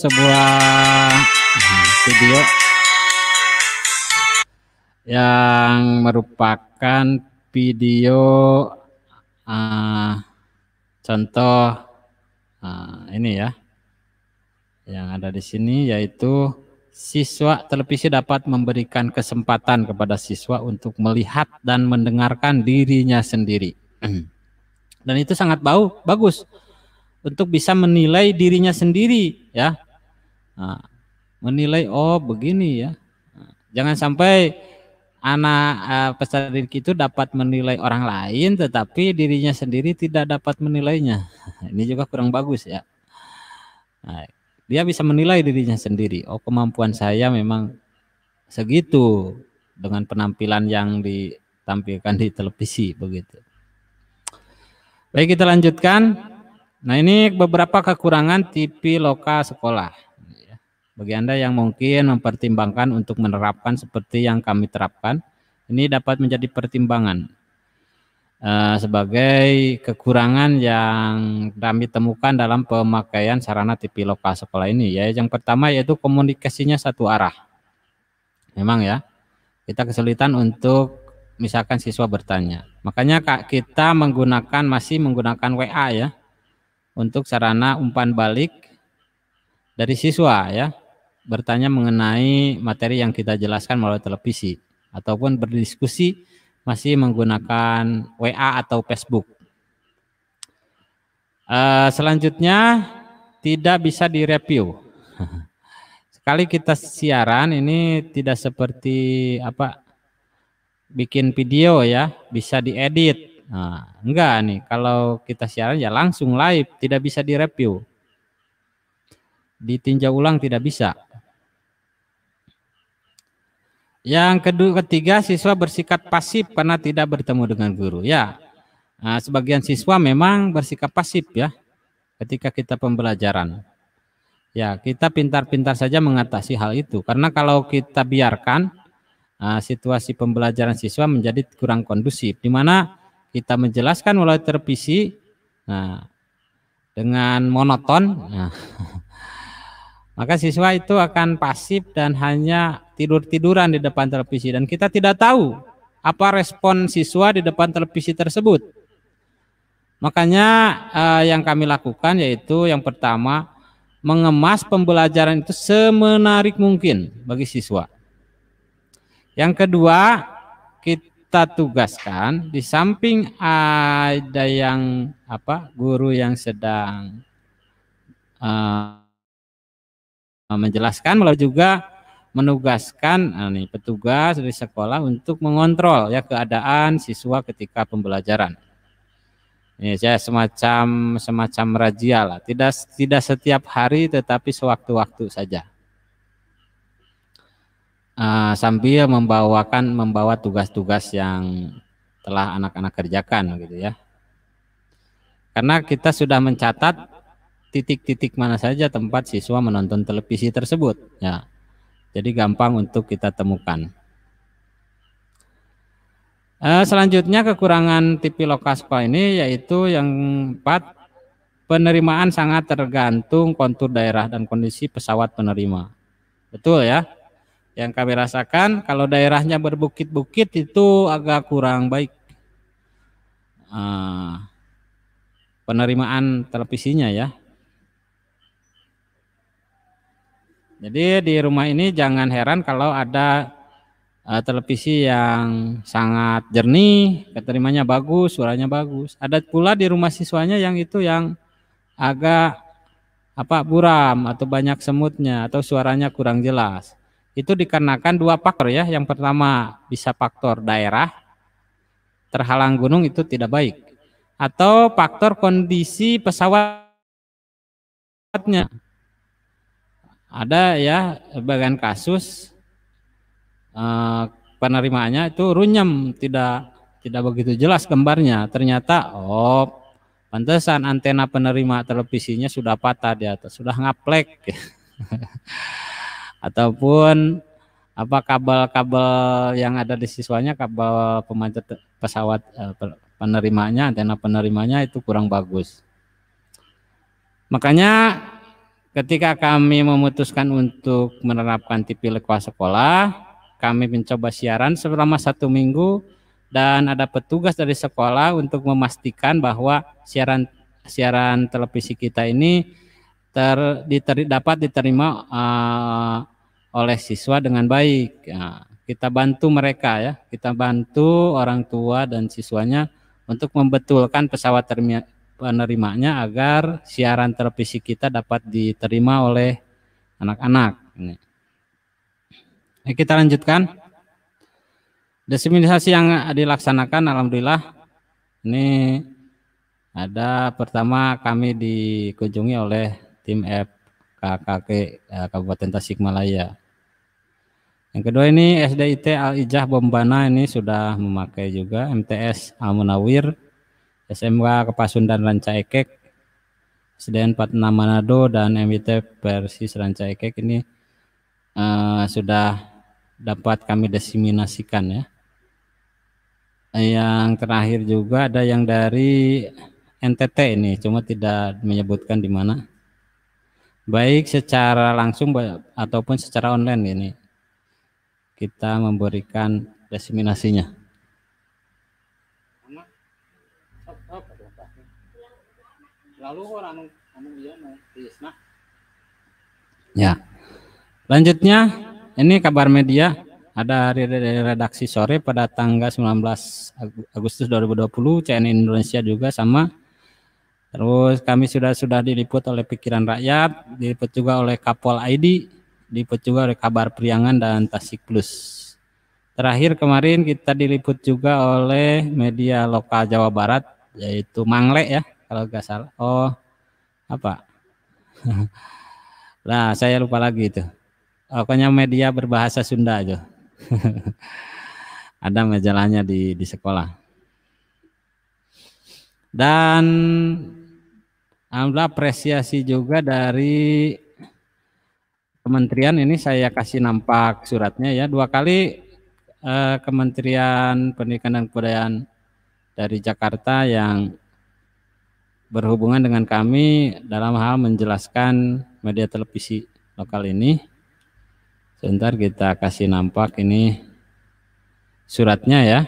sebuah hmm, video yang merupakan video uh, contoh uh, ini ya yang ada di sini yaitu siswa televisi dapat memberikan kesempatan kepada siswa untuk melihat dan mendengarkan dirinya sendiri dan itu sangat bau bagus untuk bisa menilai dirinya sendiri ya Nah, menilai oh begini ya. Nah, jangan sampai anak uh, eh, pesantren itu dapat menilai orang lain tetapi dirinya sendiri tidak dapat menilainya. *laughs* Ini juga kurang bagus ya. Nah, dia bisa menilai dirinya sendiri. Oh, kemampuan saya memang segitu dengan penampilan yang ditampilkan di televisi begitu. Baik, kita lanjutkan. Nah, ini beberapa kekurangan TV lokal sekolah. Bagi Anda yang mungkin mempertimbangkan untuk menerapkan seperti yang kami terapkan, ini dapat menjadi pertimbangan eh, sebagai kekurangan yang kami temukan dalam pemakaian sarana TV lokal sekolah ini. Ya, yang pertama yaitu komunikasinya satu arah. Memang ya, kita kesulitan untuk misalkan siswa bertanya. Makanya Kak, kita menggunakan masih menggunakan WA ya untuk sarana umpan balik dari siswa ya bertanya mengenai materi yang kita jelaskan melalui televisi ataupun berdiskusi masih menggunakan WA atau Facebook. Eh, selanjutnya tidak bisa direview. *laughs* Sekali kita siaran ini tidak seperti apa bikin video ya, bisa diedit. Nah, enggak nih, kalau kita siaran ya langsung live, tidak bisa direview. Ditinjau ulang tidak bisa. Yang kedua, ketiga, siswa bersikap pasif karena tidak bertemu dengan guru. Ya, nah, sebagian siswa memang bersikap pasif ya ketika kita pembelajaran. Ya, kita pintar-pintar saja mengatasi hal itu. Karena kalau kita biarkan uh, situasi pembelajaran siswa menjadi kurang kondusif, di mana kita menjelaskan melalui televisi nah, dengan monoton. Nah, *laughs* Maka siswa itu akan pasif dan hanya tidur-tiduran di depan televisi dan kita tidak tahu apa respon siswa di depan televisi tersebut. Makanya eh, yang kami lakukan yaitu yang pertama mengemas pembelajaran itu semenarik mungkin bagi siswa. Yang kedua, kita tugaskan di samping ada yang apa guru yang sedang eh, Eh, menjelaskan melalui juga menugaskan eh, nih, petugas dari sekolah untuk mengontrol ya keadaan siswa ketika pembelajaran. Ini saya ya, semacam semacam razia lah, tidak tidak setiap hari tetapi sewaktu-waktu saja. Uh, sambil membawakan membawa tugas-tugas yang telah anak-anak kerjakan gitu ya. Karena kita sudah mencatat titik-titik mana saja tempat siswa menonton televisi tersebut ya jadi gampang untuk kita temukan uh, selanjutnya kekurangan TV lokal ini yaitu yang empat penerimaan sangat tergantung kontur daerah dan kondisi pesawat penerima betul ya yang kami rasakan kalau daerahnya berbukit-bukit itu agak kurang baik uh, penerimaan televisinya ya Jadi di rumah ini jangan heran kalau ada uh, televisi yang sangat jernih, keterimanya bagus, suaranya bagus. Ada pula di rumah siswanya yang itu yang agak apa buram atau banyak semutnya atau suaranya kurang jelas. Itu dikarenakan dua faktor ya. Yang pertama bisa faktor daerah terhalang gunung itu tidak baik atau faktor kondisi pesawatnya ada ya bagian kasus eh, penerimaannya itu runyam tidak tidak begitu jelas gambarnya ternyata oh pantesan antena penerima televisinya sudah patah di atas sudah ngaplek *laughs* ataupun apa kabel-kabel yang ada di siswanya kabel pemancar pesawat eh, penerimanya antena penerimanya itu kurang bagus makanya Ketika kami memutuskan untuk menerapkan TV lekwa sekolah, kami mencoba siaran selama satu minggu dan ada petugas dari sekolah untuk memastikan bahwa siaran siaran televisi kita ini ter, diter, dapat diterima uh, oleh siswa dengan baik. Nah, kita bantu mereka ya, kita bantu orang tua dan siswanya untuk membetulkan pesawat penerimanya agar siaran televisi kita dapat diterima oleh anak-anak. Nah, kita lanjutkan. Diseminasi yang dilaksanakan alhamdulillah ini ada pertama kami dikunjungi oleh tim FKKK eh, Kabupaten Tasikmalaya. Yang kedua ini SDIT Al Ijah Bombana ini sudah memakai juga MTS Al Munawir SMK Kepasundan Ranca Ekek, SDN 46 Manado dan MIT versi Ranca Ekek ini uh, sudah dapat kami desiminasikan ya. Yang terakhir juga ada yang dari NTT ini, cuma tidak menyebutkan di mana. Baik secara langsung ataupun secara online ini kita memberikan desiminasinya. lalu orang anu Ya. Lanjutnya ini kabar media ada dari redaksi sore pada tanggal 19 Agustus 2020 CNN Indonesia juga sama Terus kami sudah sudah diliput oleh pikiran rakyat, diliput juga oleh Kapol ID, diliput juga oleh Kabar Priangan dan Tasik Plus. Terakhir kemarin kita diliput juga oleh media lokal Jawa Barat yaitu Mangle ya kalau nggak salah. Oh, apa? *laughs* Lah saya lupa lagi itu. Pokoknya media berbahasa Sunda aja. *laughs* Ada majalahnya di di sekolah. Dan alhamdulillah apresiasi juga dari kementerian ini saya kasih nampak suratnya ya dua kali eh, Kementerian Pendidikan dan Kebudayaan dari Jakarta yang berhubungan dengan kami dalam hal menjelaskan media televisi lokal ini. Sebentar kita kasih nampak ini suratnya ya.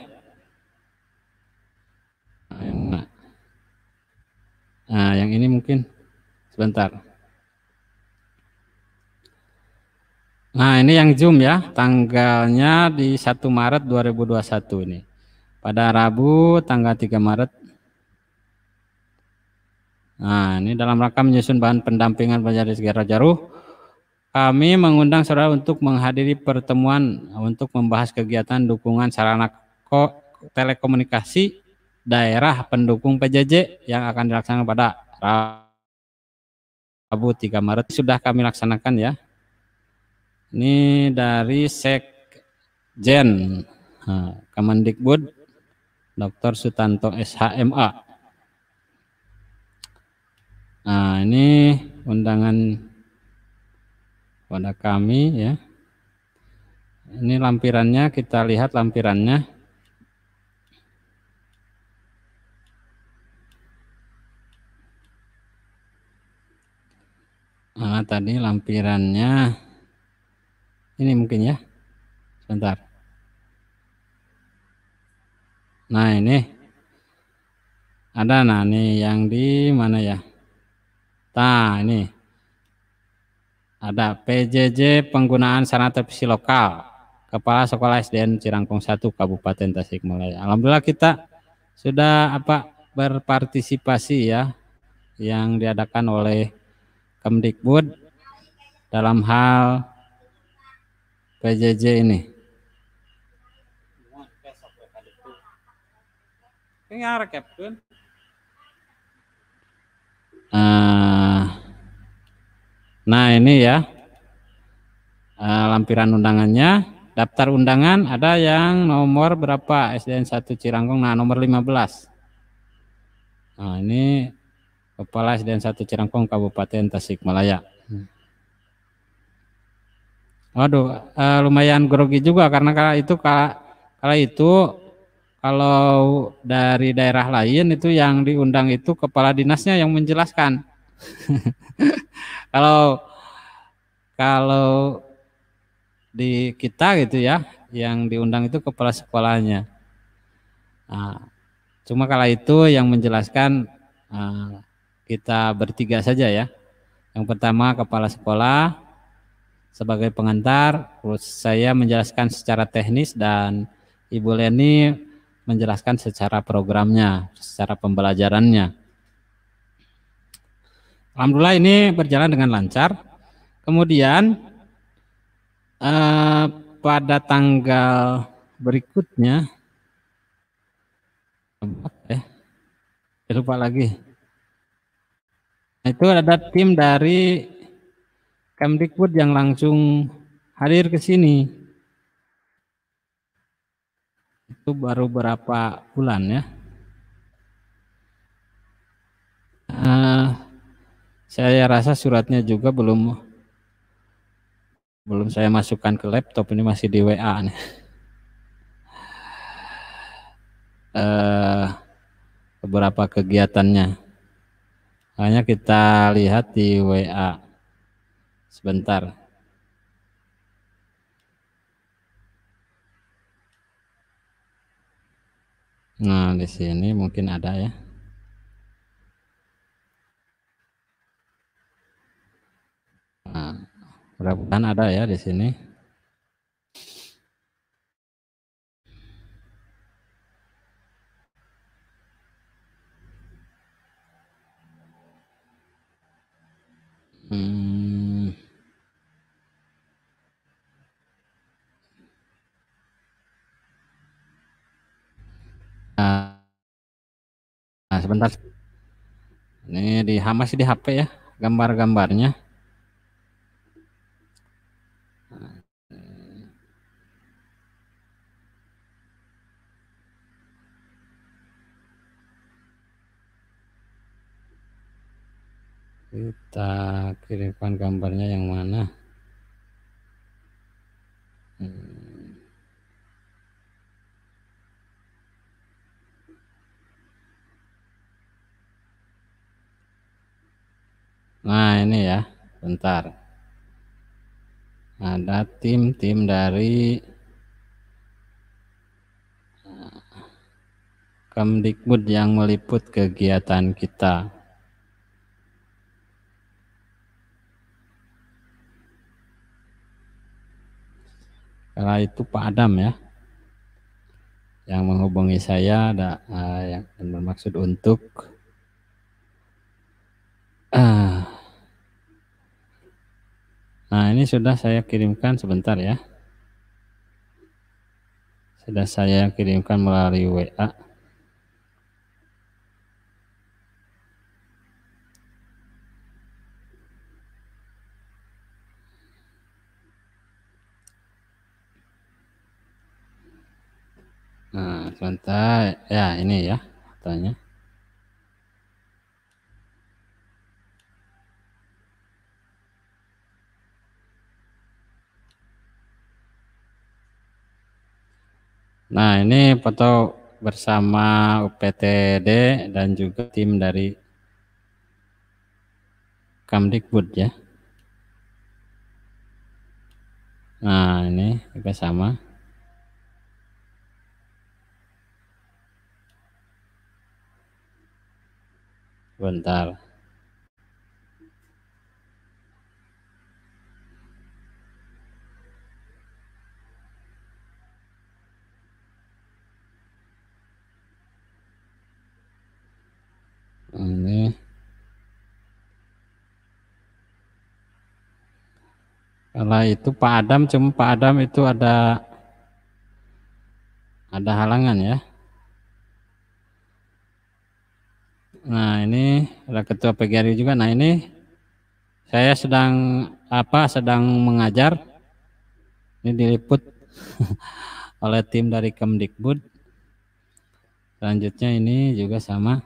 Nah, yang ini mungkin sebentar. Nah, ini yang Zoom ya, tanggalnya di 1 Maret 2021 ini. Pada Rabu tanggal 3 Maret Nah, ini dalam rangka menyusun bahan pendampingan di segera Jaruh, kami mengundang saudara untuk menghadiri pertemuan untuk membahas kegiatan dukungan sarana telekomunikasi daerah pendukung PJJ yang akan dilaksanakan pada Rabu 3 Maret. Sudah kami laksanakan ya. Ini dari Sekjen nah, Kemendikbud Dr. Sutanto SHMA. Nah, ini undangan pada kami ya. Ini lampirannya kita lihat lampirannya. Nah, tadi lampirannya ini mungkin ya. Sebentar. Nah, ini ada nah ini yang di mana ya? Nah, ini ada PJJ penggunaan sarana televisi lokal Kepala Sekolah SDN Cirangkong 1 Kabupaten Tasikmalaya. Alhamdulillah kita sudah apa berpartisipasi ya yang diadakan oleh Kemdikbud dalam hal PJJ ini. Ini uh, Nah ini ya ah, lampiran undangannya. Daftar undangan ada yang nomor berapa SDN 1 Cirangkong. Nah nomor 15. Nah ini Kepala SDN 1 Cirangkong Kabupaten Tasikmalaya. Waduh, eh, lumayan grogi juga karena kala itu kala, kala itu kalau dari daerah lain itu yang diundang itu kepala dinasnya yang menjelaskan. *laughs* kalau kalau di kita gitu ya yang diundang itu kepala sekolahnya nah, cuma kala itu yang menjelaskan uh, kita bertiga saja ya yang pertama kepala sekolah sebagai pengantar terus saya menjelaskan secara teknis dan Ibu Leni menjelaskan secara programnya secara pembelajarannya Alhamdulillah ini berjalan dengan lancar. Kemudian eh, pada tanggal berikutnya, eh, lupa lagi. Itu ada tim dari Kemdikbud yang langsung hadir ke sini. Itu baru berapa bulan ya? Eh, saya rasa suratnya juga belum belum saya masukkan ke laptop ini masih di WA nih. Uh, *laughs* beberapa kegiatannya. Hanya kita lihat di WA sebentar. Nah, di sini mungkin ada ya. Nah, mudah-mudahan ada ya di sini. Hmm. Nah, nah sebentar. Ini di masih di HP ya gambar-gambarnya. kita kirimkan gambarnya yang mana hmm. nah ini ya bentar ada tim-tim dari eh, Kemdikbud yang meliput kegiatan kita Kala itu Pak Adam ya yang menghubungi saya ada uh, yang bermaksud untuk uh, nah ini sudah saya kirimkan sebentar ya sudah saya kirimkan melalui WA. Nah, sebentar. Ya, ini ya tanya. Nah, ini foto bersama UPTD dan juga tim dari Kamdikbud ya. Nah, ini juga sama. Bentar. Ini. Kalau itu Pak Adam, cuma Pak Adam itu ada ada halangan ya. Nah, ini ada ketua PGRI juga. Nah, ini saya sedang apa? Sedang mengajar. Ini diliput *laughs* oleh tim dari Kemdikbud. Selanjutnya ini juga sama.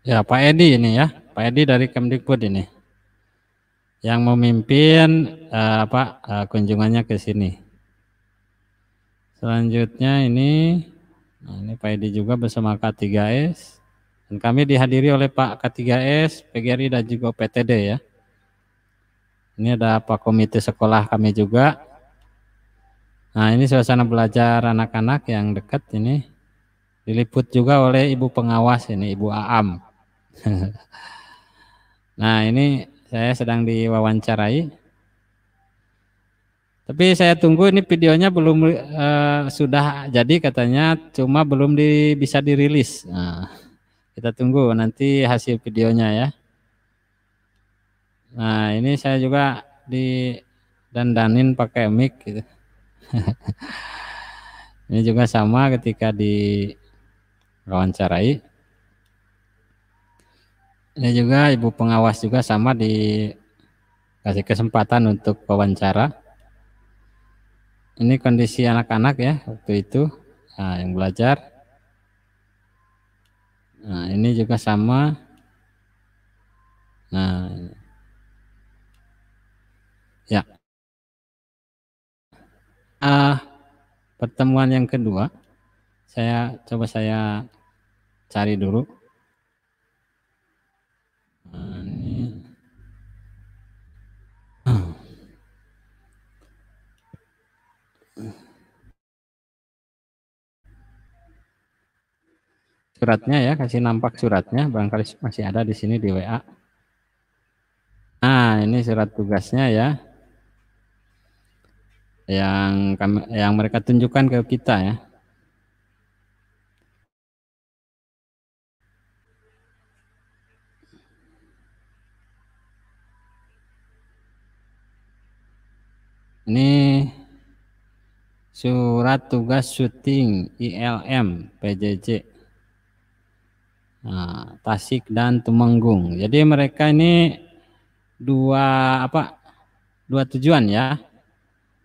Ya, Pak Edi ini ya. Pak Edi dari Kemdikbud ini. Yang memimpin uh, apa uh, kunjungannya ke sini. Selanjutnya ini nah ini Pak Edi juga bersama K3S dan kami dihadiri oleh Pak K3S, PGRI dan juga PTD ya. Ini ada Pak Komite Sekolah kami juga. Nah, ini suasana belajar anak-anak yang dekat ini diliput juga oleh Ibu Pengawas ini, Ibu Aam. *laughs* nah ini saya sedang diwawancarai. Tapi saya tunggu ini videonya belum eh, sudah jadi katanya, cuma belum di, bisa dirilis. Nah, kita tunggu nanti hasil videonya ya. Nah ini saya juga di dandanin pakai mic gitu. *laughs* ini juga sama ketika di wawancarai ini juga ibu pengawas juga sama dikasih kesempatan untuk wawancara ini kondisi anak-anak ya waktu itu nah, yang belajar nah ini juga sama nah ya Ah, pertemuan yang kedua saya coba saya cari dulu suratnya ya kasih nampak suratnya barangkali masih ada di sini di WA nah ini surat tugasnya ya yang kami, yang mereka tunjukkan ke kita ya Ini surat tugas syuting ILM PJJ. Nah, Tasik dan Tumenggung. Jadi mereka ini dua apa? Dua tujuan ya.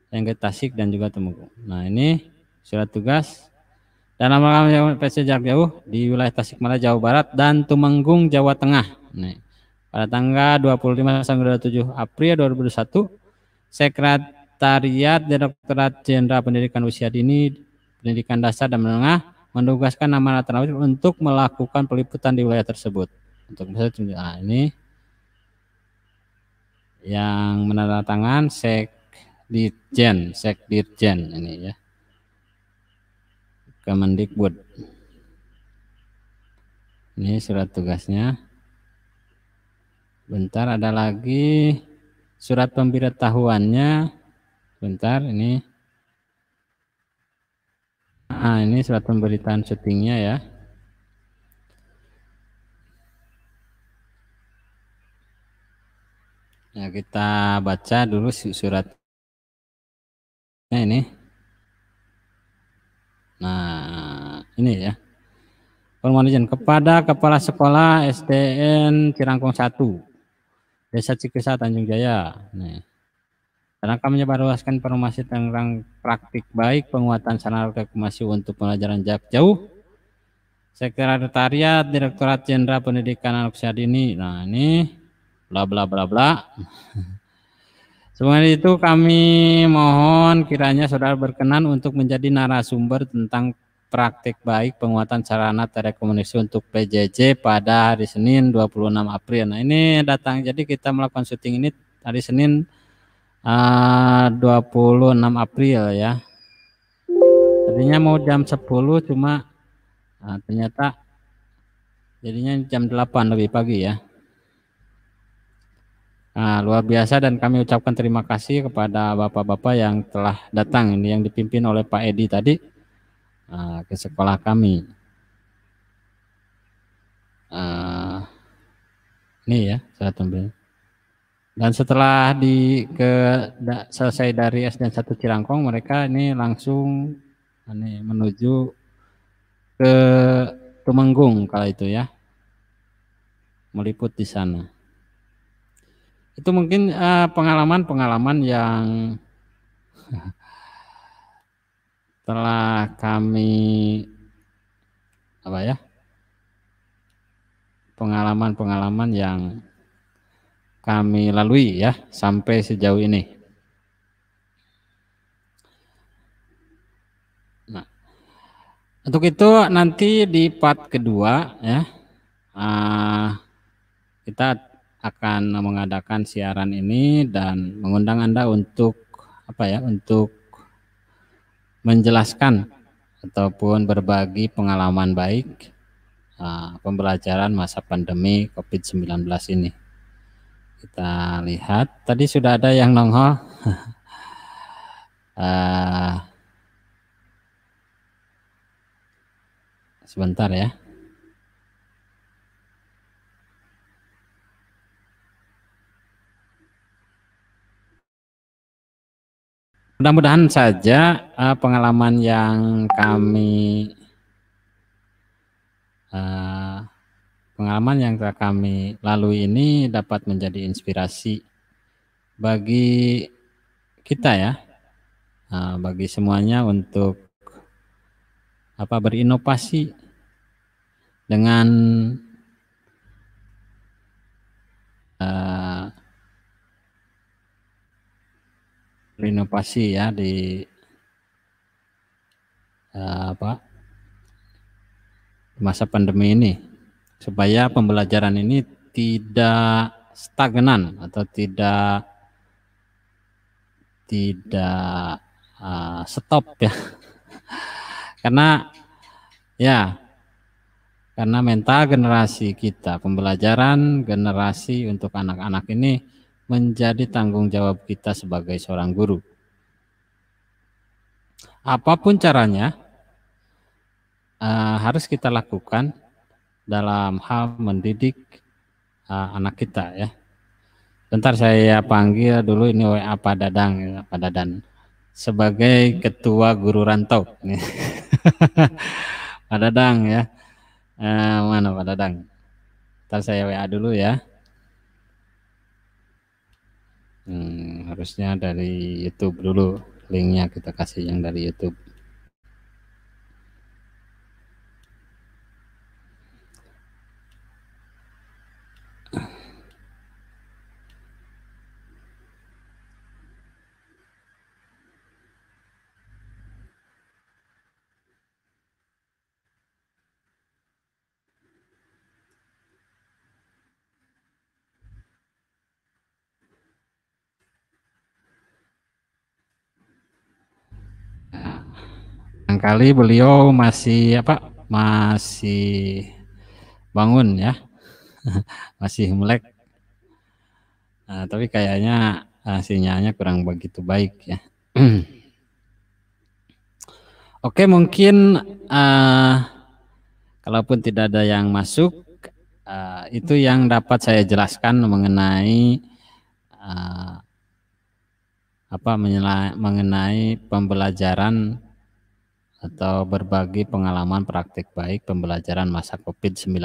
Yang ke Tasik dan juga Tumenggung. Nah, ini surat tugas dan rangka PC jarak jauh di wilayah tasik Tasikmalaya Jawa Barat dan Tumenggung Jawa Tengah. Nih, pada tanggal 25 sampai 27 April 2021, Sekret Sekretariat Direktorat Jenderal Pendidikan Usia Dini, Pendidikan Dasar dan Menengah menugaskan amanat Rawit untuk melakukan peliputan di wilayah tersebut. Untuk misalnya nah, ini yang menandatangan Sekdirjen, Sekdirjen ini ya. Kemendikbud. Ini surat tugasnya. Bentar ada lagi surat pemberitahuannya Bentar, ini. Ah, ini surat pemberitaan settingnya ya. Ya, kita baca dulu surat nah, ini. Nah, ini ya. Permohonan izin kepada Kepala Sekolah SDN Cirangkong 1, Desa Cikesa Tanjung Jaya. Nih. Dan akan menyebarluaskan informasi tentang praktik baik penguatan sarana rekomendasi untuk pelajaran jarak jauh. Sekretariat Direktorat Jenderal Pendidikan Anak Usia Dini. Nah, ini bla bla bla bla. Semuanya itu kami mohon kiranya saudara berkenan untuk menjadi narasumber tentang praktik baik penguatan sarana telekomunikasi untuk PJJ pada hari Senin 26 April. Nah, ini datang jadi kita melakukan syuting ini hari Senin 26 ah, April ya. Tadinya mau jam 10 cuma nah, ternyata jadinya jam 8 lebih pagi ya. Nah, luar biasa dan kami ucapkan terima kasih kepada bapak-bapak yang telah datang ini yang dipimpin oleh Pak Edi tadi nah, ke sekolah kami. nah, ini ya saya tampilkan. Dan setelah di ke da, selesai dari S dan satu Cirangkong, mereka ini langsung ini menuju ke Tumenggung kalau itu ya. Meliput di sana. Itu mungkin eh, pengalaman-pengalaman uh, pengalaman -pengalaman yang *laughs* telah kami apa ya? Pengalaman-pengalaman yang kami lalui ya sampai sejauh ini. Nah, untuk itu nanti di part kedua ya uh, kita akan mengadakan siaran ini dan mengundang anda untuk apa ya untuk menjelaskan ataupun berbagi pengalaman baik uh, pembelajaran masa pandemi COVID-19 ini kita lihat tadi sudah ada yang nongol uh, *laughs* sebentar ya mudah-mudahan saja uh, pengalaman yang kami uh, Pengalaman yang telah kami lalui ini dapat menjadi inspirasi bagi kita ya, eh, bagi semuanya untuk apa berinovasi dengan uh, berinovasi ya di uh, apa masa pandemi ini supaya pembelajaran ini tidak stagnan atau tidak tidak uh, stop ya *laughs* karena ya karena mental generasi kita pembelajaran generasi untuk anak-anak ini menjadi tanggung jawab kita sebagai seorang guru apapun caranya uh, harus kita lakukan dalam hal mendidik uh, anak kita ya. Bentar saya panggil dulu ini WA Pak Dadang ya, Pak Dadan sebagai ketua guru rantau nih. *laughs* Pak Dadang ya. Eh, mana Pak Dadang? Ntar saya WA dulu ya. Hmm, harusnya dari YouTube dulu linknya kita kasih yang dari YouTube. barangkali beliau masih apa masih bangun ya *laughs* masih melek nah, tapi kayaknya uh, sinyalnya kurang begitu baik ya *clears throat* oke mungkin uh, kalaupun tidak ada yang masuk uh, itu yang dapat saya jelaskan mengenai uh, apa mengenai pembelajaran atau berbagi pengalaman praktik baik pembelajaran masa COVID-19.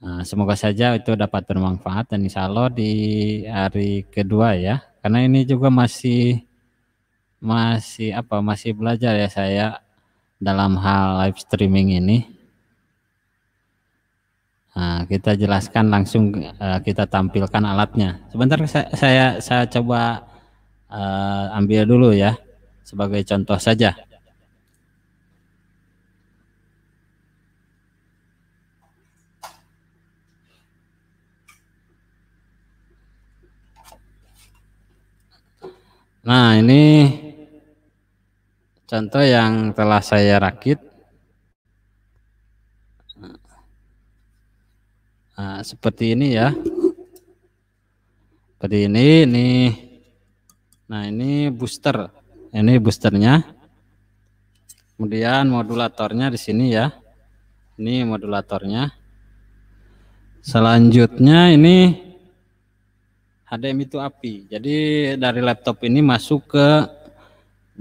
Nah, semoga saja itu dapat bermanfaat dan insya Allah di hari kedua ya, karena ini juga masih masih apa masih belajar ya saya dalam hal live streaming ini. Nah, kita jelaskan langsung eh, kita tampilkan alatnya. Sebentar saya saya, saya coba uh, ambil dulu ya sebagai contoh saja. Nah, ini contoh yang telah saya rakit. Nah, seperti ini ya. Seperti ini, ini. Nah, ini booster. Ini boosternya. Kemudian modulatornya di sini ya. Ini modulatornya. Selanjutnya ini HDMI itu api. Jadi dari laptop ini masuk ke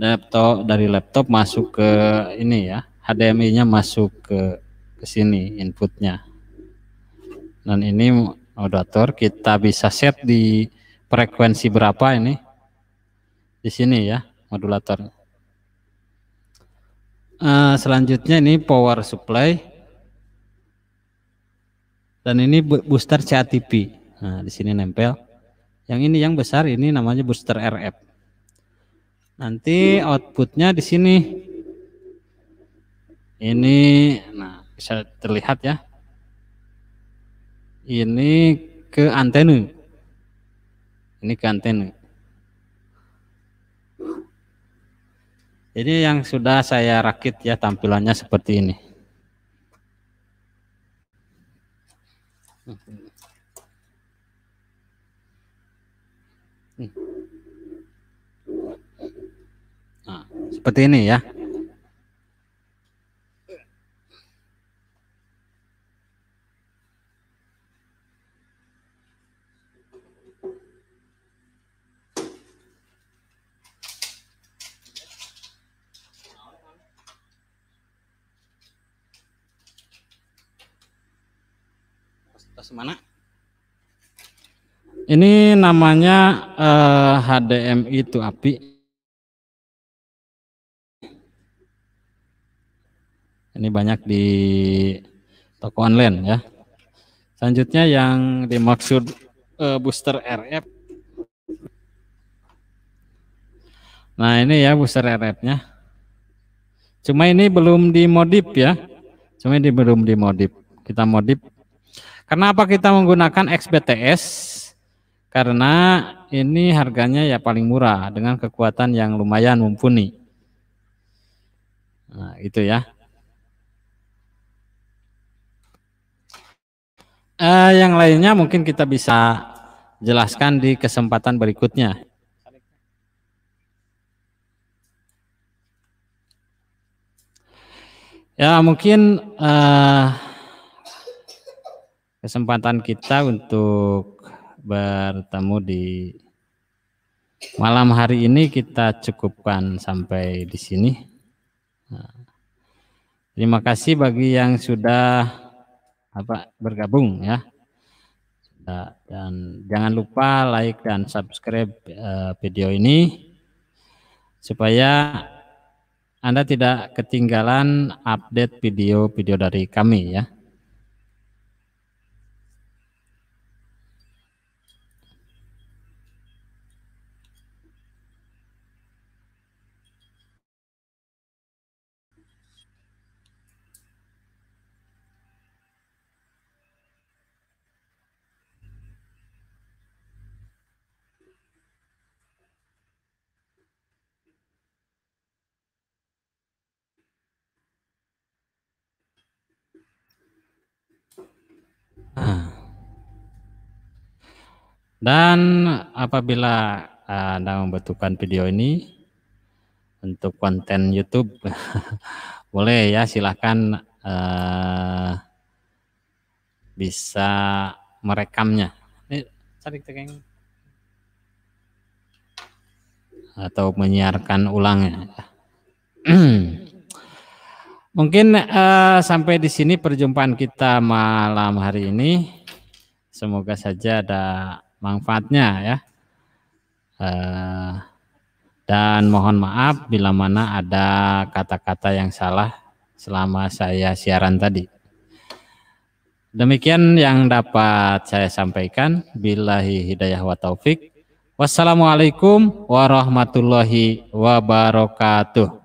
laptop dari laptop masuk ke ini ya. HDMI-nya masuk ke ke sini inputnya. Dan ini moderator kita bisa set di frekuensi berapa ini? Di sini ya modulator. Uh, selanjutnya ini power supply. Dan ini booster CATP. Nah, di sini nempel. Yang ini yang besar ini namanya booster RF. Nanti outputnya di sini. Ini nah bisa terlihat ya. Ini ke antena. Ini ke antena. Jadi yang sudah saya rakit ya tampilannya seperti ini. Seperti ini ya. mana? Ini namanya uh, eh, HDMI itu api. Ini banyak di toko online ya. Selanjutnya yang dimaksud uh, booster RF. Nah ini ya booster RF-nya. Cuma ini belum dimodif ya. Cuma ini belum dimodif. Kita modif. Kenapa kita menggunakan XBTS? Karena ini harganya ya paling murah dengan kekuatan yang lumayan mumpuni. Nah, itu ya. Uh, yang lainnya mungkin kita bisa jelaskan di kesempatan berikutnya. Ya mungkin uh, kesempatan kita untuk bertemu di malam hari ini kita cukupkan sampai di sini. Nah, terima kasih bagi yang sudah apa bergabung ya. Dan jangan lupa like dan subscribe eh, video ini supaya Anda tidak ketinggalan update video-video dari kami ya. Dan apabila eh, Anda membutuhkan video ini untuk konten YouTube, *laughs* boleh ya silahkan uh, bisa merekamnya. Atau menyiarkan ulangnya. *clears throat* Mungkin uh, sampai di sini perjumpaan kita malam hari ini. Semoga saja ada manfaatnya ya. Uh, dan mohon maaf bila mana ada kata-kata yang salah selama saya siaran tadi. Demikian yang dapat saya sampaikan. Bilahi hidayah wa taufik. Wassalamualaikum warahmatullahi wabarakatuh.